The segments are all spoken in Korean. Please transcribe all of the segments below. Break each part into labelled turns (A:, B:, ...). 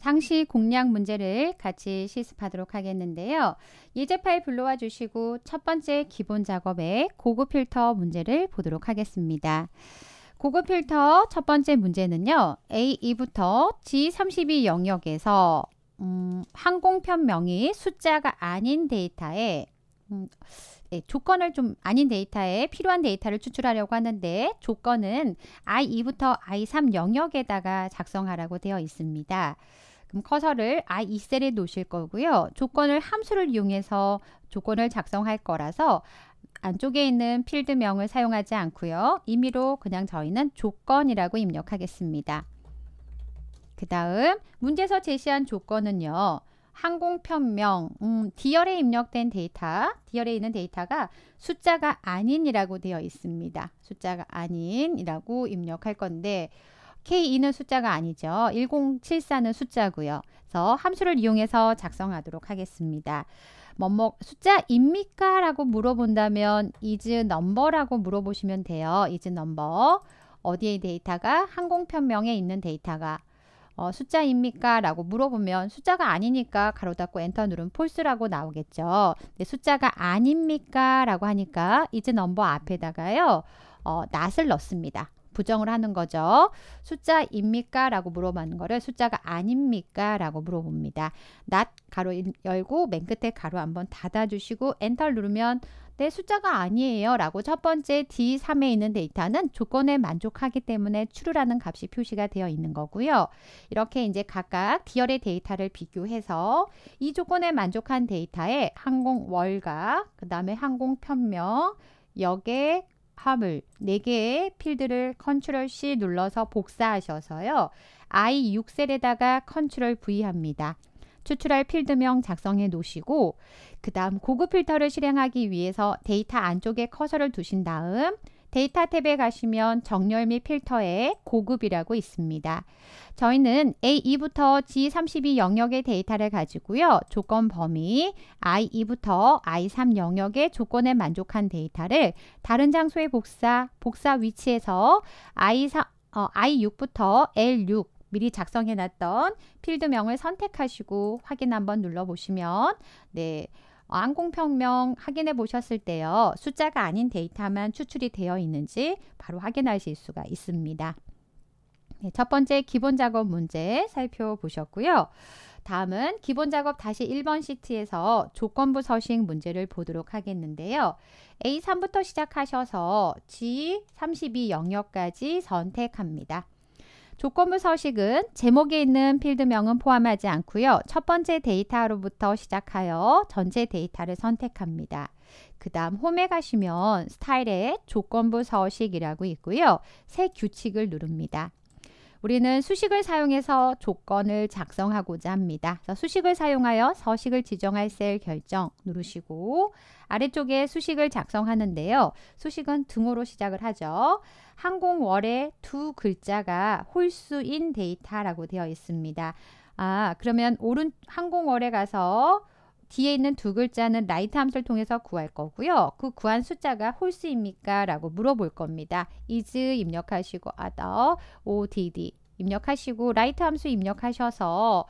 A: 상시 공략 문제를 같이 실습하도록 하겠는데요. 예제 파일 불러와 주시고 첫 번째 기본 작업의 고급 필터 문제를 보도록 하겠습니다. 고급 필터 첫 번째 문제는요. A2부터 G32 영역에서 음, 항공편 명이 숫자가 아닌 데이터에 음, 네, 조건을 좀 아닌 데이터에 필요한 데이터를 추출하려고 하는데 조건은 I2부터 I3 영역에다가 작성하라고 되어 있습니다. 그럼 커서를 I2셀에 아, 놓으실 거고요. 조건을 함수를 이용해서 조건을 작성할 거라서 안쪽에 있는 필드명을 사용하지 않고요. 임의로 그냥 저희는 조건이라고 입력하겠습니다. 그 다음 문제에서 제시한 조건은요. 항공편명, 음, 디열에 입력된 데이터, 디열에 있는 데이터가 숫자가 아닌이라고 되어 있습니다. 숫자가 아닌이라고 입력할 건데 K2는 숫자가 아니죠. 1074는 숫자고요. 그래서 함수를 이용해서 작성하도록 하겠습니다. 뭐뭐 숫자입니까? 라고 물어본다면 is number라고 물어보시면 돼요. is number 어디에 데이터가 항공편명에 있는 데이터가 어, 숫자입니까? 라고 물어보면 숫자가 아니니까 가로 닫고 엔터 누른면 false라고 나오겠죠. 근 숫자가 아닙니까? 라고 하니까 is number 앞에다가요. 어, not을 넣습니다. 부정을 하는 거죠. 숫자입니까? 라고 물어보는 거를 숫자가 아닙니까? 라고 물어봅니다. not 가로 열고 맨 끝에 가로 한번 닫아주시고 엔터를 누르면 네, 숫자가 아니에요. 라고 첫 번째 D3에 있는 데이터는 조건에 만족하기 때문에 t r u e 라는 값이 표시가 되어 있는 거고요. 이렇게 이제 각각 디열의 데이터를 비교해서 이 조건에 만족한 데이터에 항공 월가, 그 다음에 항공 편명, 역의 화물 4개의 필드를 컨트롤 C 눌러서 복사하셔서요. I6셀에다가 컨트롤 V 합니다. 추출할 필드명 작성해 놓으시고 그 다음 고급 필터를 실행하기 위해서 데이터 안쪽에 커서를 두신 다음 데이터 탭에 가시면 정렬 및 필터에 고급이라고 있습니다. 저희는 A2부터 G32 영역의 데이터를 가지고요. 조건 범위 I2부터 I3 영역의 조건에 만족한 데이터를 다른 장소의 복사, 복사 위치에서 I3, 어, I6부터 L6 미리 작성해놨던 필드명을 선택하시고 확인 한번 눌러보시면 네 항공평명 확인해 보셨을 때요. 숫자가 아닌 데이터만 추출이 되어 있는지 바로 확인하실 수가 있습니다. 네, 첫 번째 기본 작업 문제 살펴보셨고요. 다음은 기본 작업 다시 1번 시트에서 조건부 서식 문제를 보도록 하겠는데요. A3부터 시작하셔서 G32 영역까지 선택합니다. 조건부 서식은 제목에 있는 필드명은 포함하지 않고요. 첫 번째 데이터로부터 시작하여 전체 데이터를 선택합니다. 그 다음 홈에 가시면 스타일에 조건부 서식이라고 있고요. 새 규칙을 누릅니다. 우리는 수식을 사용해서 조건을 작성하고자 합니다. 수식을 사용하여 서식을 지정할 셀 결정 누르시고 아래쪽에 수식을 작성하는데요. 수식은 등호로 시작을 하죠. 항공월의 두 글자가 홀수인 데이터라고 되어 있습니다. 아, 그러면 오른 항공월에 가서 뒤에 있는 두 글자는 라이트 함수를 통해서 구할 거고요. 그 구한 숫자가 홀수입니까? 라고 물어볼 겁니다. is 입력하시고 other, odd 입력하시고 라이트 함수 입력하셔서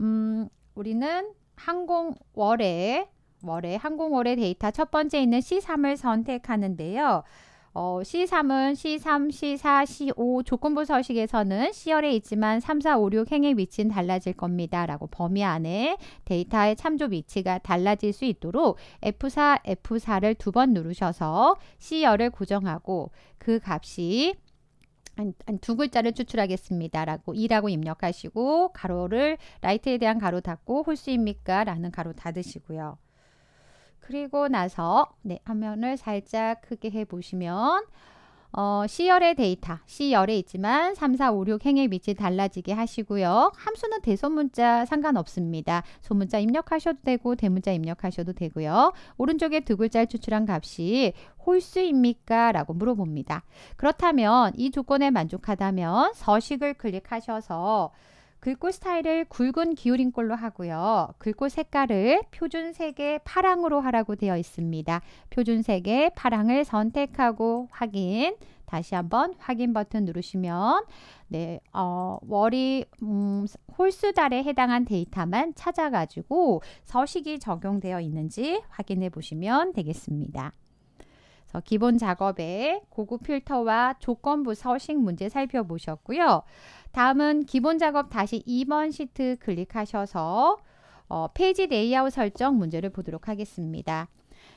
A: 음, 우리는 항공월에 월에 항공월의 데이터 첫 번째 있는 C3을 선택하는데요. 어, C3은 C3, C4, C5 조건부 서식에서는 C열에 있지만 3, 4, 5, 6 행의 위치는 달라질 겁니다. 라고 범위 안에 데이터의 참조 위치가 달라질 수 있도록 F4, F4를 두 번 누르셔서 C열을 고정하고 그 값이 한 두 글자를 추출하겠습니다. 라고 2라고 입력하시고 가로를 라이트에 대한 가로 닫고 홀수입니까? 라는 가로 닫으시고요. 그리고 나서 네, 화면을 살짝 크게 해보시면 어, C열의 데이터, C열에 있지만 3, 4, 5, 6 행의 밑이 달라지게 하시고요. 함수는 대소문자 상관없습니다. 소문자 입력하셔도 되고 대문자 입력하셔도 되고요. 오른쪽에 두 글자를 추출한 값이 홀수입니까? 라고 물어봅니다. 그렇다면 이 조건에 만족하다면 서식을 클릭하셔서 글꼴 스타일을 굵은 기울임꼴로 하고요. 글꼴 색깔을 표준색의 파랑으로 하라고 되어 있습니다. 표준색의 파랑을 선택하고 확인 다시 한번 확인 버튼 누르시면 네, 어, 월이 음, 홀수달에 해당한 데이터만 찾아가지고 서식이 적용되어 있는지 확인해 보시면 되겠습니다. 기본 작업에 고급 필터와 조건부 서식 문제 살펴보셨고요. 다음은 기본 작업 다시 2번 시트 클릭하셔서 어, 페이지 레이아웃 설정 문제를 보도록 하겠습니다.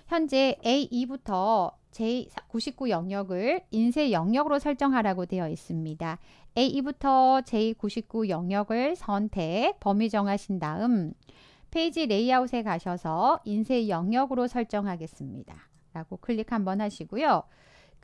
A: 현재 A2부터 J99 영역을 인쇄 영역으로 설정하라고 되어 있습니다. A2부터 J99 영역을 선택, 범위 정하신 다음 페이지 레이아웃에 가셔서 인쇄 영역으로 설정하겠습니다. 라고 클릭 한번 하시고요.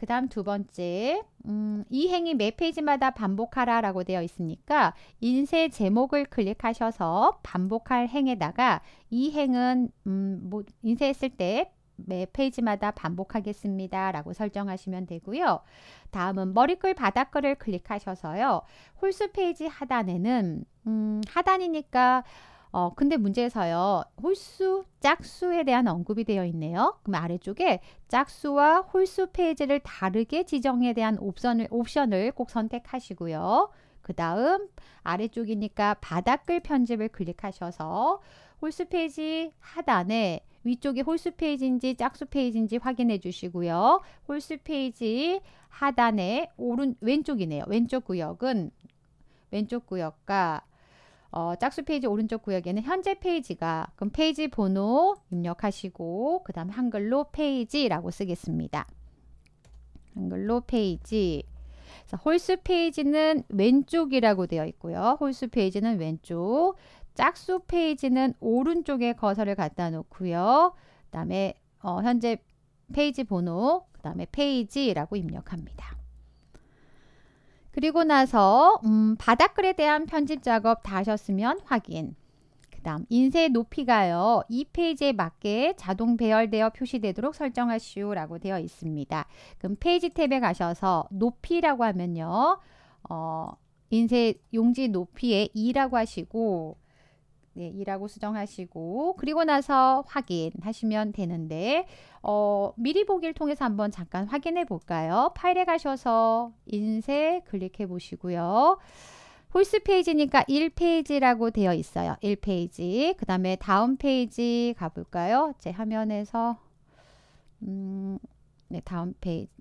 A: 그 다음 두 번째, 음, 이 행위 매 페이지마다 반복하라 라고 되어 있으니까 인쇄 제목을 클릭하셔서 반복할 행에다가 이 행은 음, 뭐 인쇄했을 때 매 페이지마다 반복하겠습니다 라고 설정하시면 되고요. 다음은 머리글 바닥글을 클릭하셔서요. 홀수 페이지 하단에는 음, 하단이니까 어, 근데 문제에서요. 홀수, 짝수에 대한 언급이 되어 있네요. 그럼 아래쪽에 짝수와 홀수 페이지를 다르게 지정에 대한 옵션을, 옵션을 꼭 선택하시고요. 그 다음 아래쪽이니까 바닥글 편집을 클릭하셔서 홀수 페이지 하단에 위쪽이 홀수 페이지인지 짝수 페이지인지 확인해 주시고요. 홀수 페이지 하단에 오른 왼쪽이네요. 왼쪽 구역은 왼쪽 구역과 어, 짝수 페이지 오른쪽 구역에는 현재 페이지가 그럼 페이지 번호 입력하시고 그 다음 한글로 페이지라고 쓰겠습니다. 한글로 페이지 자, 홀수 페이지는 왼쪽이라고 되어 있고요. 홀수 페이지는 왼쪽 짝수 페이지는 오른쪽에 거서를 갖다 놓고요. 그 다음에 어, 현재 페이지 번호 그 다음에 페이지라고 입력합니다. 그리고 나서 음, 바닥글에 대한 편집 작업 다 하셨으면 확인. 그 다음 인쇄 높이가요. 이 페이지에 맞게 자동 배열되어 표시되도록 설정하시오 라고 되어 있습니다. 그럼 페이지 탭에 가셔서 높이라고 하면요. 어, 인쇄 용지 높이에 2라고 하시고 네, 이라고 수정하시고 그리고 나서 확인하시면 되는데 어, 미리 보기를 통해서 한번 잠깐 확인해 볼까요? 파일에 가셔서 인쇄 클릭해 보시고요. 홀스 페이지니까 1페이지라고 되어 있어요. 1페이지. 그 다음에 다음 페이지 가볼까요? 제 화면에서 음, 네, 다음 페이지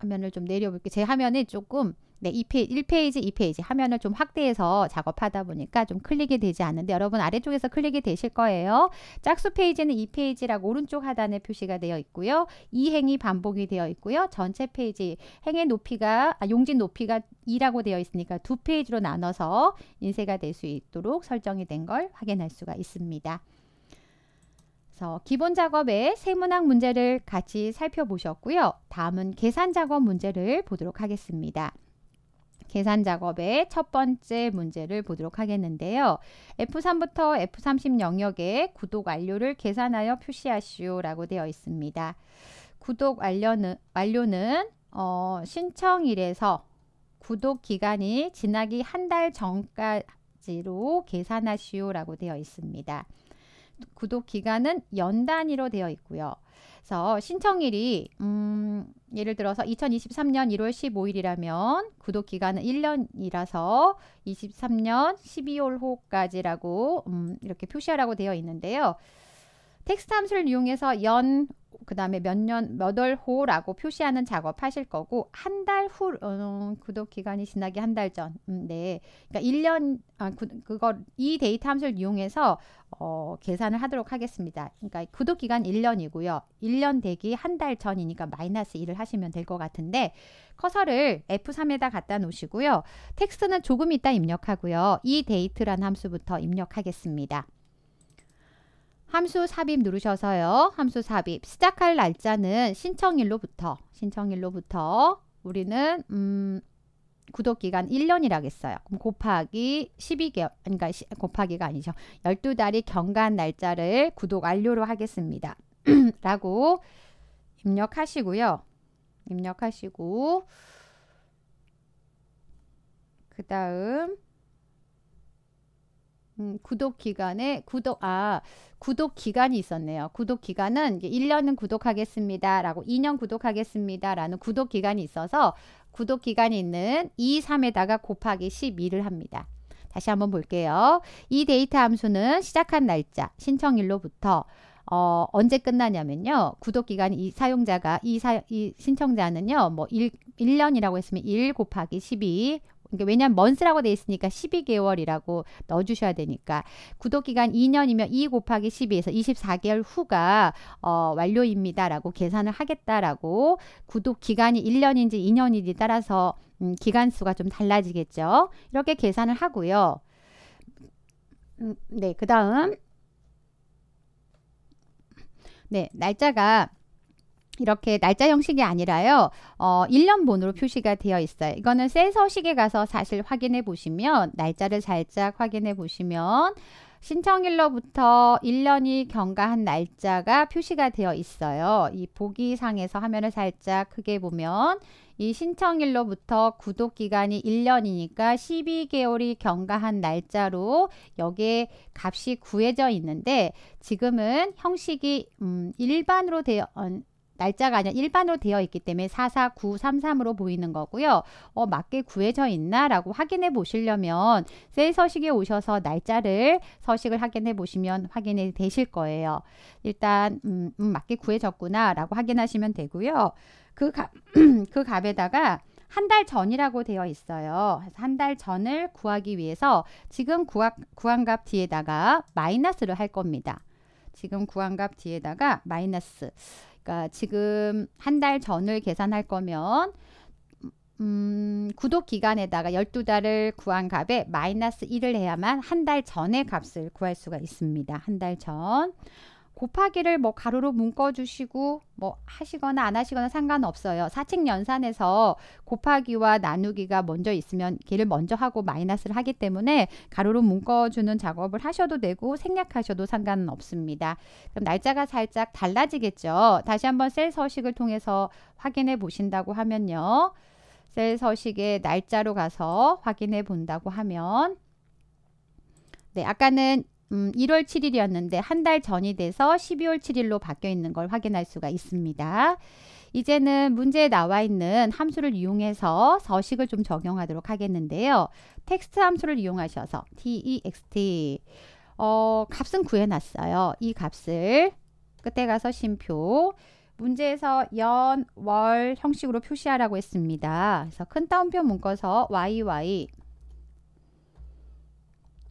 A: 화면을 좀 내려볼게요. 제 화면에 조금 네, 1페이지, 2페이지 화면을 좀 확대해서 작업하다 보니까 좀 클릭이 되지 않는데 여러분 아래쪽에서 클릭이 되실 거예요. 짝수 페이지는 2페이지라고 오른쪽 하단에 표시가 되어 있고요. 이 행이 반복이 되어 있고요. 전체 페이지 행의 높이가 아, 용지 높이가 2라고 되어 있으니까 두 페이지로 나눠서 인쇄가 될 수 있도록 설정이 된 걸 확인할 수가 있습니다. 그래서 기본 작업의 세문항 문제를 같이 살펴보셨고요. 다음은 계산 작업 문제를 보도록 하겠습니다. 계산 작업의 첫 번째 문제를 보도록 하겠는데요. F3부터 F30 영역에 구독 완료를 계산하여 표시하시오라고 되어 있습니다. 구독 완료는, 완료는 어, 신청일에서 구독 기간이 지나기 한 달 전까지로 계산하시오라고 되어 있습니다. 구독 기간은 연 단위로 되어 있고요. 그래서 신청일이 음, 예를 들어서 2023년 1월 15일이라면 구독 기간은 1년이라서 23년 12월 호까지라고 음, 이렇게 표시하라고 되어 있는데요. 텍스트 함수를 이용해서 연그 다음에 몇 년, 몇 월 호라고 표시하는 작업 하실 거고, 한 달 후, 어, 구독 기간이 지나기 한 달 전. 음, 네. 그러니까 1년, 아, 구, 그거이 데이터 함수를 이용해서, 어, 계산을 하도록 하겠습니다. 그러니까 구독 기간 1년이고요. 1년 대기한 달 전이니까 마이너스 1을 하시면 될 것 같은데, 커서를 F3에다 갖다 놓으시고요. 텍스트는 조금 이따 입력하고요. 이 데이트란 함수부터 입력하겠습니다. 함수 삽입 누르셔서요. 함수 삽입 시작할 날짜는 신청일로부터 신청일로부터 우리는 음, 구독 기간 1년이라겠어요. 그럼 곱하기 12개월, 그러니까 시, 곱하기가 아니죠. 12달이 경과한 날짜를 구독 완료로 하겠습니다. 라고 입력하시고요. 입력하시고 그 다음 음, 구독 기간에 구독 아 구독 기간이 있었네요. 구독 기간은 1년은 구독하겠습니다라고 2년 구독하겠습니다라는 구독 기간이 있어서 구독 기간이 있는 2, 3에다가 곱하기 12를 합니다. 다시 한번 볼게요. 이 데이터 함수는 시작한 날짜, 신청일로부터 어, 언제 끝나냐면요. 구독 기간 이 사용자가 이, 사, 이 신청자는요. 뭐 일, 1년이라고 했으면 1 곱하기 12 그러니까 왜냐하면 먼스라고 되어 있으니까 12개월이라고 넣어주셔야 되니까 구독기간 2년이면 2 곱하기 12에서 24개월 후가 어, 완료입니다라고 계산을 하겠다라고 구독기간이 1년인지 2년인지 따라서 음, 기간수가 좀 달라지겠죠. 이렇게 계산을 하고요. 음, 네, 그 다음 네, 날짜가 이렇게 날짜 형식이 아니라요. 어, 1년 본으로 표시가 되어 있어요. 이거는 센서식에 가서 사실 확인해 보시면 날짜를 살짝 확인해 보시면 신청일로부터 1년이 경과한 날짜가 표시가 되어 있어요. 이 보기상에서 화면을 살짝 크게 보면 이 신청일로부터 구독 기간이 1년이니까 12개월이 경과한 날짜로 여기에 값이 구해져 있는데 지금은 형식이 음, 일반으로 되어 날짜가 아니라 일반으로 되어 있기 때문에 44933으로 보이는 거고요. 어, 맞게 구해져 있나? 라고 확인해 보시려면 세 서식에 오셔서 날짜를 서식을 확인해 보시면 확인이 되실 거예요. 일단 음, 음, 맞게 구해졌구나 라고 확인하시면 되고요. 그, 가, 그 값에다가 한 달 전이라고 되어 있어요. 한 달 전을 구하기 위해서 지금 구하, 구한 값 뒤에다가 마이너스를 할 겁니다. 지금 구한 값 뒤에다가 마이너스 그러니까 지금 한 달 전을 계산할 거면 음, 구독 기간에다가 1 2 달을 구한 값에 마이너스 1을 해야만 한 달 전의 값을 구할 수가 있습니다. 한 달 전. 곱하기를 뭐 가로로 묶어주시고 뭐 하시거나 안 하시거나 상관없어요. 사칙 연산에서 곱하기와 나누기가 먼저 있으면 걔를 먼저 하고 마이너스를 하기 때문에 가로로 묶어주는 작업을 하셔도 되고 생략하셔도 상관은 없습니다. 그럼 날짜가 살짝 달라지겠죠. 다시 한번 셀 서식을 통해서 확인해 보신다고 하면요. 셀 서식의 날짜로 가서 확인해 본다고 하면 네, 아까는 음, 1월 7일이었는데 한 달 전이 돼서 12월 7일로 바뀌어 있는 걸 확인할 수가 있습니다. 이제는 문제에 나와 있는 함수를 이용해서 서식을 좀 적용하도록 하겠는데요. 텍스트 함수를 이용하셔서 text e 어, 값은 구해놨어요. 이 값을 끝에 가서 심표 문제에서 연, 월 형식으로 표시하라고 했습니다. 그래서 큰 따옴표 묶어서 yy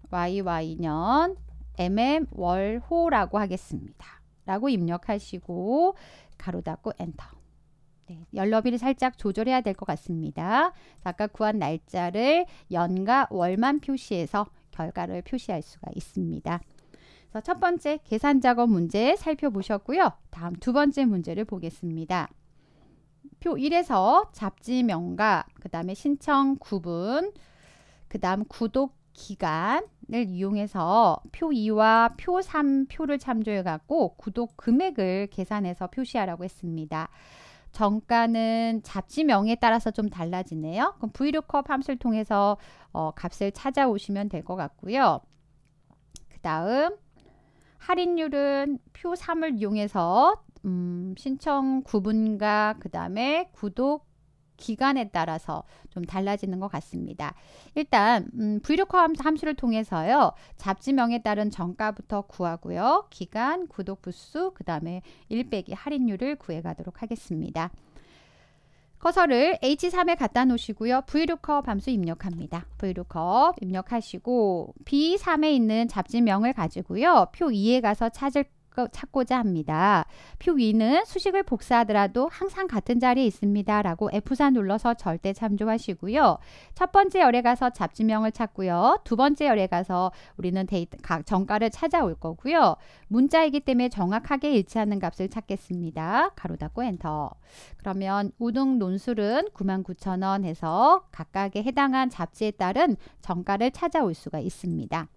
A: yy 년 mm월호라고 하겠습니다. 라고 입력하시고 가로 닫고 엔터. 네, 연러비를 살짝 조절해야 될 것 같습니다. 아까 구한 날짜를 연과 월만 표시해서 결과를 표시할 수가 있습니다. 그래서 첫 번째 계산 작업 문제 살펴보셨고요. 다음 두 번째 문제를 보겠습니다. 표 1에서 잡지명과 그 다음에 신청 구분 그 다음 구독 기간을 이용해서 표 2와 표 3, 표를 참조해 갖고 구독 금액을 계산해서 표시하라고 했습니다. 정가는 잡지명에 따라서 좀 달라지네요. 그럼 v l o o 함수를 통해서 어, 값을 찾아오시면 될 것 같고요. 그 다음 할인율은 표 3을 이용해서 음, 신청 구분과 그 다음에 구독 기간에 따라서 좀 달라지는 것 같습니다. 일단 음, 부이력화 함수를 통해서요. 잡지명에 따른 정가부터 구하고요. 기간, 구독 부수, 그 다음에 1 빼기 할인율을 구해가도록 하겠습니다. 커서를 H3에 갖다 놓으시고요. VLOOKUP 함수 입력합니다. VLOOKUP 입력하시고 B3에 있는 잡지명을 가지고요. 표 2에 가서 찾을 찾고자 합니다. 표 위는 수식을 복사하더라도 항상 같은 자리에 있습니다. 라고 F4 눌러서 절대 참조하시고요. 첫 번째 열에 가서 잡지명을 찾고요. 두 번째 열에 가서 우리는 데이터, 정가를 찾아올 거고요. 문자이기 때문에 정확하게 일치하는 값을 찾겠습니다. 가로 닫고 엔터. 그러면 우등 논술은 99,000원 해서 각각에 해당한 잡지에 따른 정가를 찾아올 수가 있습니다.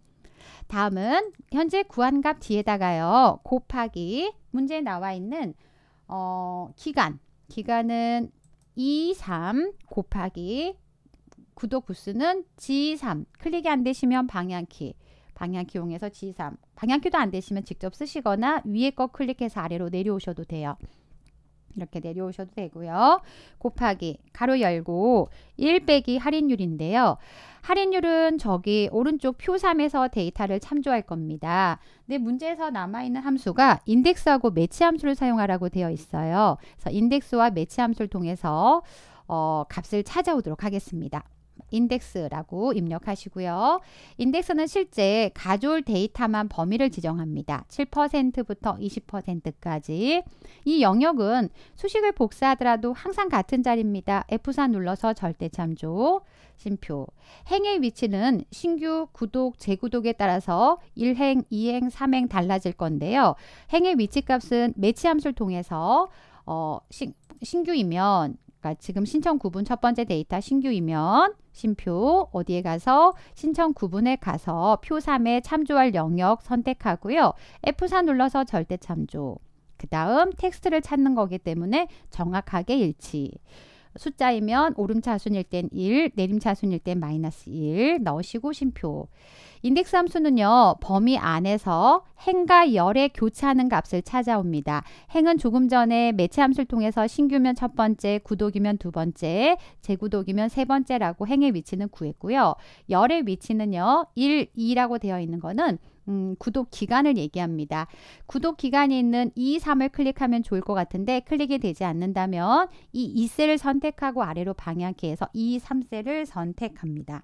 A: 다음은 현재 구한값 뒤에다가요. 곱하기 문제에 나와 있는 어, 기간. 기간은 2, 3 곱하기 구독 부수는 G3 클릭이 안 되시면 방향키 방향키 용해서 G3 방향키도 안 되시면 직접 쓰시거나 위에 거 클릭해서 아래로 내려오셔도 돼요. 이렇게 내려오셔도 되고요. 곱하기 가로 열고 1 빼기 할인율인데요. 할인율은 저기 오른쪽 표 3에서 데이터를 참조할 겁니다. 근데 문제에서 남아있는 함수가 인덱스하고 매치 함수를 사용하라고 되어 있어요. 그래서 인덱스와 매치 함수를 통해서 어, 값을 찾아오도록 하겠습니다. 인덱스라고 입력하시고요. 인덱스는 실제 가졸 데이터만 범위를 지정합니다. 7%부터 20%까지 이 영역은 수식을 복사하더라도 항상 같은 자리입니다. F4 눌러서 절대 참조 심표. 행의 위치는 신규, 구독, 재구독에 따라서 1행, 2행, 3행 달라질 건데요. 행의 위치값은 매치함수를 통해서 어, 신, 신규이면 그러니까 지금 신청 구분 첫 번째 데이터 신규이면 신표 어디에 가서 신청 구분에 가서 표 3에 참조할 영역 선택하고요. F4 눌러서 절대 참조. 그 다음 텍스트를 찾는 거기 때문에 정확하게 일치. 숫자이면 오름차순일 땐 1, 내림차순일 땐 마이너스 1 넣으시고 심표. 인덱스 함수는요. 범위 안에서 행과 열의 교차하는 값을 찾아옵니다. 행은 조금 전에 매체 함수를 통해서 신규면 첫 번째, 구독이면 두 번째, 재구독이면 세 번째라고 행의 위치는 구했고요. 열의 위치는요. 1, 2라고 되어 있는 거는 음, 구독 기간을 얘기합니다. 구독 기간이 있는 2, 3을 클릭하면 좋을 것 같은데 클릭이 되지 않는다면 이 2셀을 선택하고 아래로 방향키에서 2, 3셀을 선택합니다.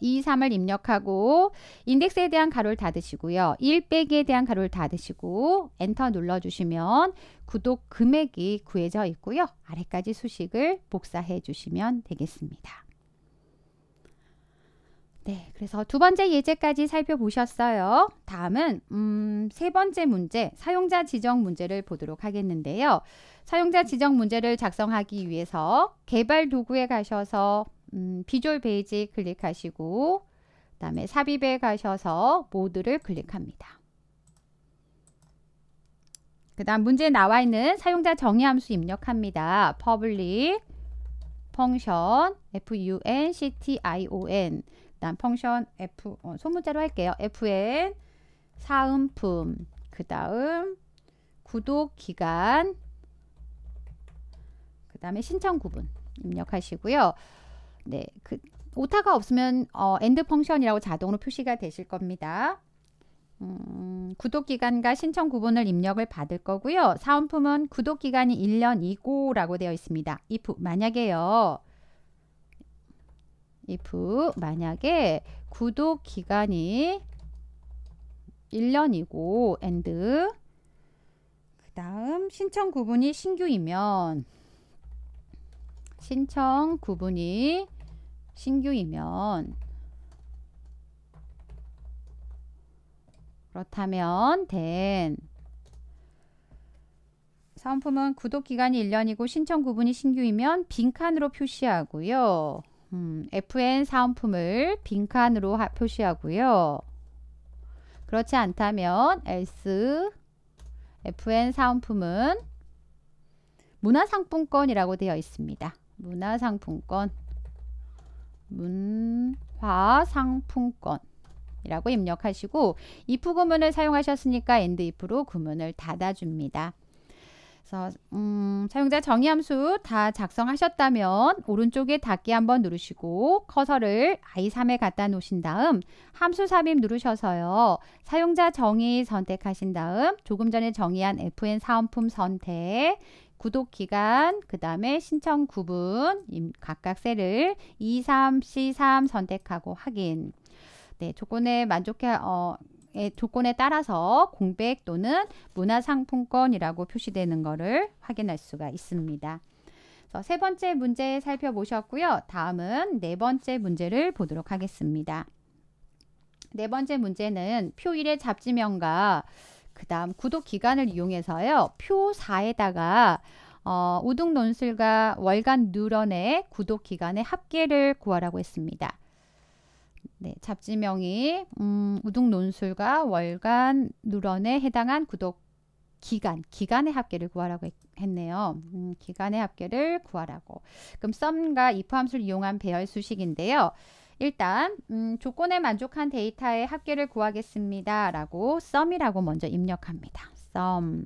A: 2, 3을 입력하고 인덱스에 대한 가로를 닫으시고요. 1 빼기에 대한 가로를 닫으시고 엔터 눌러주시면 구독 금액이 구해져 있고요. 아래까지 수식을 복사해 주시면 되겠습니다. 네, 그래서 두 번째 예제까지 살펴보셨어요. 다음은 음, 세 번째 문제, 사용자 지정 문제를 보도록 하겠는데요. 사용자 지정 문제를 작성하기 위해서 개발 도구에 가셔서 음, 비주얼 베이지 클릭하시고 그 다음에 삽입에 가셔서 모드를 클릭합니다. 그 다음 문제에 나와 있는 사용자 정의 함수 입력합니다. public function f u n c t i o n 다음 펑션 f 어, 소문자로 할게요. fn 사은품 그 다음 구독 기간 그 다음에 신청 구분 입력하시고요. 네, 그 오타가 없으면 어, 엔드 펑션이라고 자동으로 표시가 되실 겁니다. 음, 구독 기간과 신청 구분을 입력을 받을 거고요. 사은품은 구독 기간이 1년이고 라고 되어 있습니다. if 만약에요. if 만약에 구독 기간이 1년이고 and 그 다음 신청 구분이 신규이면 신청 구분이 신규이면 그렇다면 된 사은품은 구독 기간이 1년이고 신청 구분이 신규이면 빈칸으로 표시하고요. 음, FN 사은품을 빈칸으로 하, 표시하고요. 그렇지 않다면 else FN 사은품은 문화상품권이라고 되어 있습니다. 문화상품권 문화상품권이라고 입력하시고 if 구문을 사용하셨으니까 and if로 구문을 닫아줍니다. 그래서 음, 사용자 정의 함수 다 작성하셨다면 오른쪽에 닫기 한번 누르시고 커서를 i3에 갖다 놓으신 다음 함수 삽입 누르셔서요. 사용자 정의 선택하신 다음 조금 전에 정의한 FN 사은품 선택 구독 기간, 그 다음에 신청 구분, 각각 셀을 2, 3, C, 3 선택하고 확인. 네, 조건에 만족해, 어, 조건에 예, 따라서 공백 또는 문화상품권이라고 표시되는 것을 확인할 수가 있습니다. 세 번째 문제 살펴보셨고요. 다음은 네 번째 문제를 보도록 하겠습니다. 네 번째 문제는 표 1의 잡지명과 그 다음 구독 기간을 이용해서요. 표 4에다가 어, 우등 논술과 월간 누런의 구독 기간의 합계를 구하라고 했습니다. 네, 잡지명이 음, 우등논술과 월간 누런에 해당한 구독 기간, 기간의 합계를 구하라고 했, 네요 음, 기간의 합계를 구하라고. 그럼 썸과 i f 함수를 이용한 배열 수식인데요. 일단 음, 조건에 만족한 데이터의 합계를 구하겠습니다. 라고 썸이라고 먼저 입력합니다. 썸.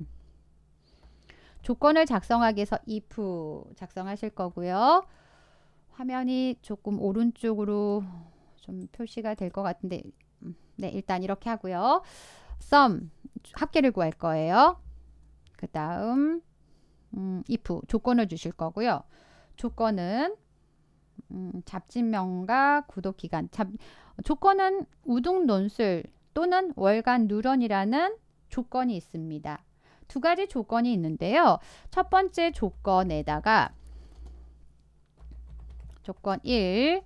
A: 조건을 작성하기 위해서 if 작성하실 거고요. 화면이 조금 오른쪽으로 좀 표시가 될 것 같은데 음, 네 일단 이렇게 하고요. sum 합계를 구할 거예요. 그 다음 음, if 조건을 주실 거고요. 조건은 음, 잡지명과 구독기간 잡, 조건은 우동논술 또는 월간 누런이라는 조건이 있습니다. 두 가지 조건이 있는데요. 첫 번째 조건에다가 조건 1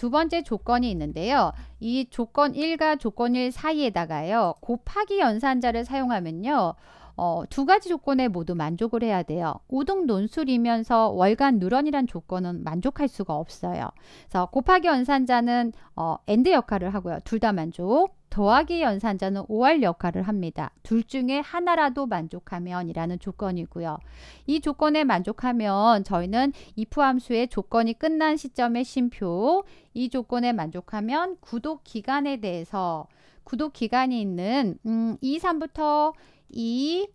A: 두 번째 조건이 있는데요. 이 조건 1과 조건 1 사이에다가요. 곱하기 연산자를 사용하면요. 어, 두 가지 조건에 모두 만족을 해야 돼요. 우등 논술이면서 월간 누런이란 조건은 만족할 수가 없어요. 그래서 곱하기 연산자는 어, 엔드 역할을 하고요. 둘 다 만족. 더하기 연산자는 OR 역할을 합니다. 둘 중에 하나라도 만족하면 이라는 조건이고요. 이 조건에 만족하면 저희는 if 함수의 조건이 끝난 시점의 심표, 이 조건에 만족하면 구독 기간에 대해서 구독 기간이 있는 음, 2, 3부터 2,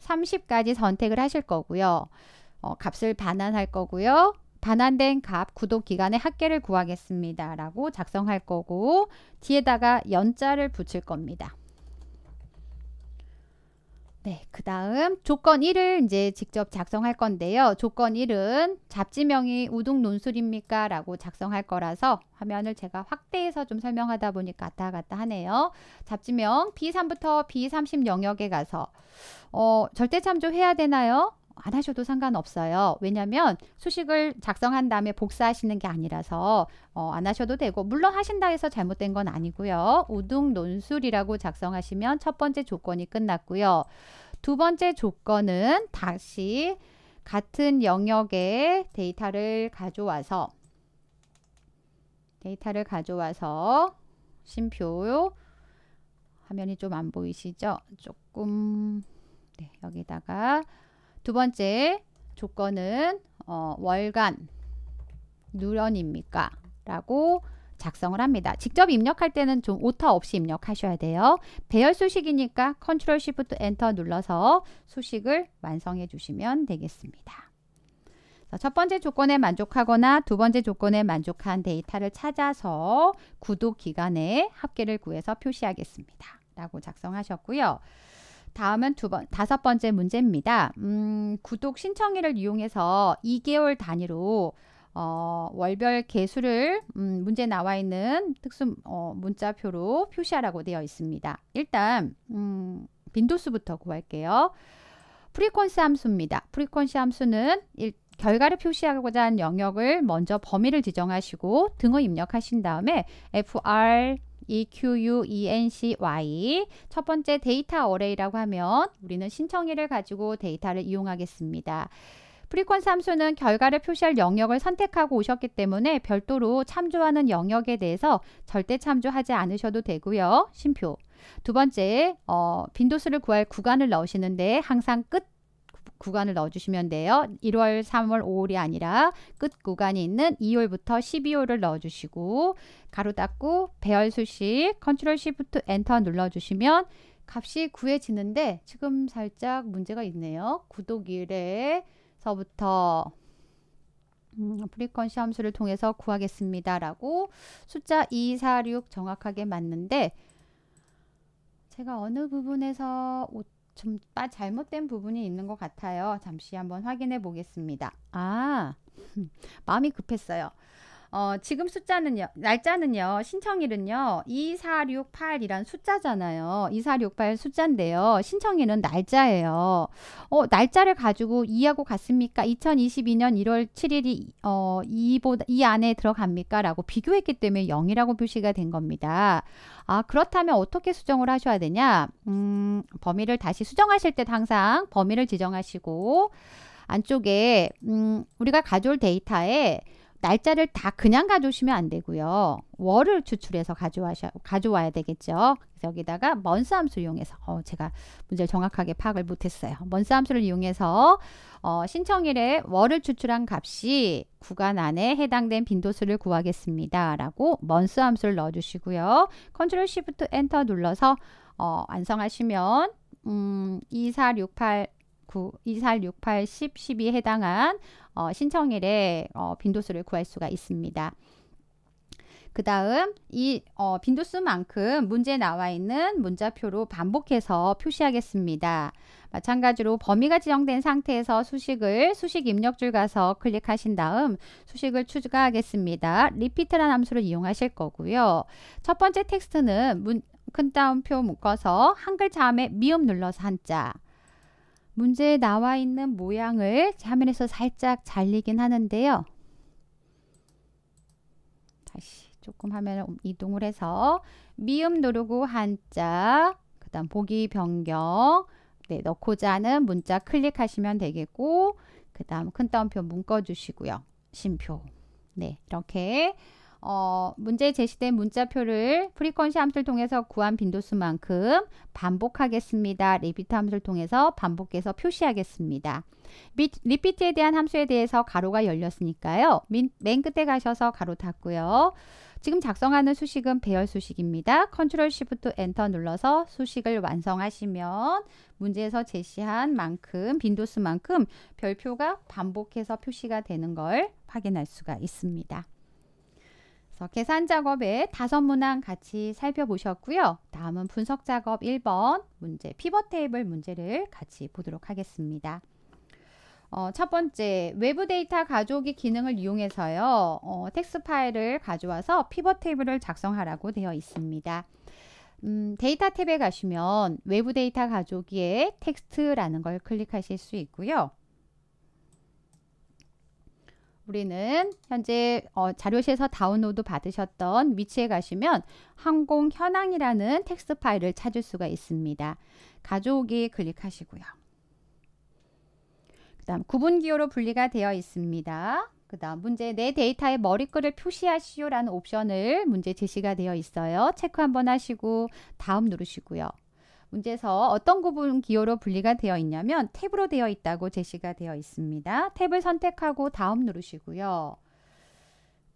A: 30까지 선택을 하실 거고요. 어, 값을 반환할 거고요. 반환된 값 구독 기간의 합계를 구하겠습니다. 라고 작성할 거고 뒤에다가 연자를 붙일 겁니다. 네, 그 다음 조건 1을 이제 직접 작성할 건데요. 조건 1은 잡지명이 우동 논술입니까? 라고 작성할 거라서 화면을 제가 확대해서 좀 설명하다 보니까 왔다 갔다 하네요. 잡지명 B3부터 B30 영역에 가서 어, 절대참조 해야 되나요? 안 하셔도 상관없어요. 왜냐하면 수식을 작성한 다음에 복사하시는 게 아니라서 어, 안 하셔도 되고 물론 하신다 해서 잘못된 건 아니고요. 우등 논술이라고 작성하시면 첫 번째 조건이 끝났고요. 두 번째 조건은 다시 같은 영역의 데이터를 가져와서 데이터를 가져와서 심표 화면이 좀 안 보이시죠? 조금 네, 여기다가 두 번째 조건은 어, 월간 누런입니까? 라고 작성을 합니다. 직접 입력할 때는 좀 오타 없이 입력하셔야 돼요. 배열 수식이니까 컨트롤 쉬프트 엔터 눌러서 수식을 완성해 주시면 되겠습니다. 첫 번째 조건에 만족하거나 두 번째 조건에 만족한 데이터를 찾아서 구독 기간의 합계를 구해서 표시하겠습니다. 라고 작성하셨고요. 다음은 두 번, 다섯 번째 문제입니다. 음, 구독 신청일을 이용해서 2개월 단위로 어, 월별 개수를 음, 문제 나와 있는 특수 어, 문자표로 표시하라고 되어 있습니다. 일단 음, 빈도수부터 구할게요. 프리퀀시 함수입니다. 프리퀀시 함수는 일, 결과를 표시하고자 한 영역을 먼저 범위를 지정하시고 등호 입력하신 다음에 FR EQUENCY 첫 번째 데이터 어레이라고 하면 우리는 신청일을 가지고 데이터를 이용하겠습니다. 프리퀀스 함수는 결과를 표시할 영역을 선택하고 오셨기 때문에 별도로 참조하는 영역에 대해서 절대 참조하지 않으셔도 되고요. 심표. 두 번째, 어, 빈도수를 구할 구간을 넣으시는데 항상 끝 구간을 넣어주시면 돼요. 1월, 3월, 5월이 아니라 끝 구간이 있는 2월부터 12월을 넣어주시고 가로 닫고 배열 수식 컨트롤 시프트 엔터 눌러주시면 값이 구해지는데 지금 살짝 문제가 있네요. 구독일에서부터 음, 프리퀀시 함수를 통해서 구하겠습니다. 라고 숫자 2, 4, 6 정확하게 맞는데 제가 어느 부분에서 좀 잘못된 부분이 있는 것 같아요. 잠시 한번 확인해 보겠습니다. 아, 마음이 급했어요. 어, 지금 숫자는요, 날짜는요, 신청일은요, 2468이란 숫자잖아요. 2468 숫자인데요. 신청일은 날짜예요. 어, 날짜를 가지고 2하고 같습니까? 2022년 1월 7일이 어, 2보다, 2 안에 들어갑니까? 라고 비교했기 때문에 0이라고 표시가 된 겁니다. 아, 그렇다면 어떻게 수정을 하셔야 되냐? 음, 범위를 다시 수정하실 때 항상 범위를 지정하시고, 안쪽에, 음, 우리가 가져올 데이터에 날짜를 다 그냥 가져오시면 안 되고요. 월을 추출해서 가져와셔, 가져와야 되겠죠. 그래서 여기다가 먼스 함수 를 이용해서 어, 제가 문제를 정확하게 파악을 못했어요. 먼스 함수를 이용해서 어, 신청일에 월을 추출한 값이 구간 안에 해당된 빈도수를 구하겠습니다. 라고 먼스 함수를 넣어주시고요. 컨트롤 시프트 엔터 눌러서 어, 완성하시면 음, 2468 9, 24, 68, 10, 10이 해당한 어, 신청일의 어, 빈도수를 구할 수가 있습니다. 그 다음 이 어, 빈도수만큼 문제에 나와 있는 문자표로 반복해서 표시하겠습니다. 마찬가지로 범위가 지정된 상태에서 수식을 수식 입력줄 가서 클릭하신 다음 수식을 추가하겠습니다. 리피트라는 함수를 이용하실 거고요. 첫 번째 텍스트는 문, 큰 따옴표 묶어서 한 글자음에 미음 눌러서 한자 문제에 나와 있는 모양을 화면에서 살짝 잘리긴 하는데요. 다시 조금 화면을 음, 이동을 해서 미음 누르고 한자 그 다음 보기 변경 네, 넣고자 하는 문자 클릭하시면 되겠고 그 다음 큰따옴표 묶어주시고요. 심표 네 이렇게 어, 문제에 제시된 문자표를 프리퀀시 함수를 통해서 구한 빈도수만큼 반복하겠습니다. 리피트 함수를 통해서 반복해서 표시하겠습니다. 리, 리피트에 대한 함수에 대해서 가로가 열렸으니까요. 맨, 맨 끝에 가셔서 가로 닫고요. 지금 작성하는 수식은 배열 수식입니다. 컨트롤 시프트 엔터 눌러서 수식을 완성하시면 문제에서 제시한 만큼 빈도수만큼 별표가 반복해서 표시가 되는 걸 확인할 수가 있습니다. 그래서 계산 작업에 다섯 문항 같이 살펴보셨고요. 다음은 분석 작업 1번 문제 피벗 테이블 문제를 같이 보도록 하겠습니다. 어, 첫 번째, 외부 데이터 가져오기 기능을 이용해서요. 어, 텍스 파일을 가져와서 피벗 테이블을 작성하라고 되어 있습니다. 음, 데이터 탭에 가시면 외부 데이터 가져오기에 텍스트라는 걸 클릭하실 수 있고요. 우리는 현재 어, 자료실에서 다운로드 받으셨던 위치에 가시면 항공 현황이라는 텍스트 파일을 찾을 수가 있습니다. 가져오기 클릭하시고요. 그 다음 구분기호로 분리가 되어 있습니다. 그 다음 문제 내 데이터의 머리글을 표시하시오 라는 옵션을 문제 제시가 되어 있어요. 체크 한번 하시고 다음 누르시고요. 문제에서 어떤 구분 기호로 분리가 되어 있냐면 탭으로 되어 있다고 제시가 되어 있습니다. 탭을 선택하고 다음 누르시고요.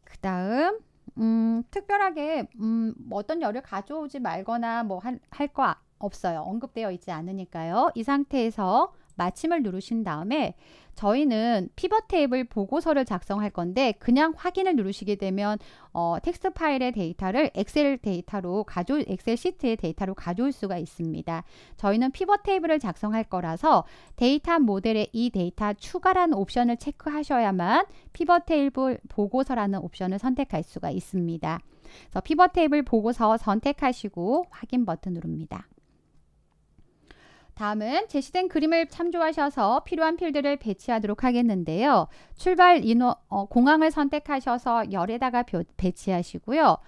A: 그 다음 음, 특별하게 음, 뭐 어떤 열을 가져오지 말거나 뭐 할 거 없어요. 언급되어 있지 않으니까요. 이 상태에서 마침을 누르신 다음에 저희는 피벗 테이블 보고서를 작성할 건데 그냥 확인을 누르시게 되면 어, 텍스트 파일의 데이터를 엑셀 데이터로 가져 엑셀 시트의 데이터로 가져올 수가 있습니다. 저희는 피벗 테이블을 작성할 거라서 데이터 모델에 이 데이터 추가라는 옵션을 체크하셔야만 피벗 테이블 보고서라는 옵션을 선택할 수가 있습니다. 그래서 피벗 테이블 보고서 선택하시고 확인 버튼 누릅니다. 다음은 제시된 그림을 참조하셔서 필요한 필드를 배치하도록 하겠는데요. 출발 인 어, 공항을 선택하셔서 열에다가 배치하시고요.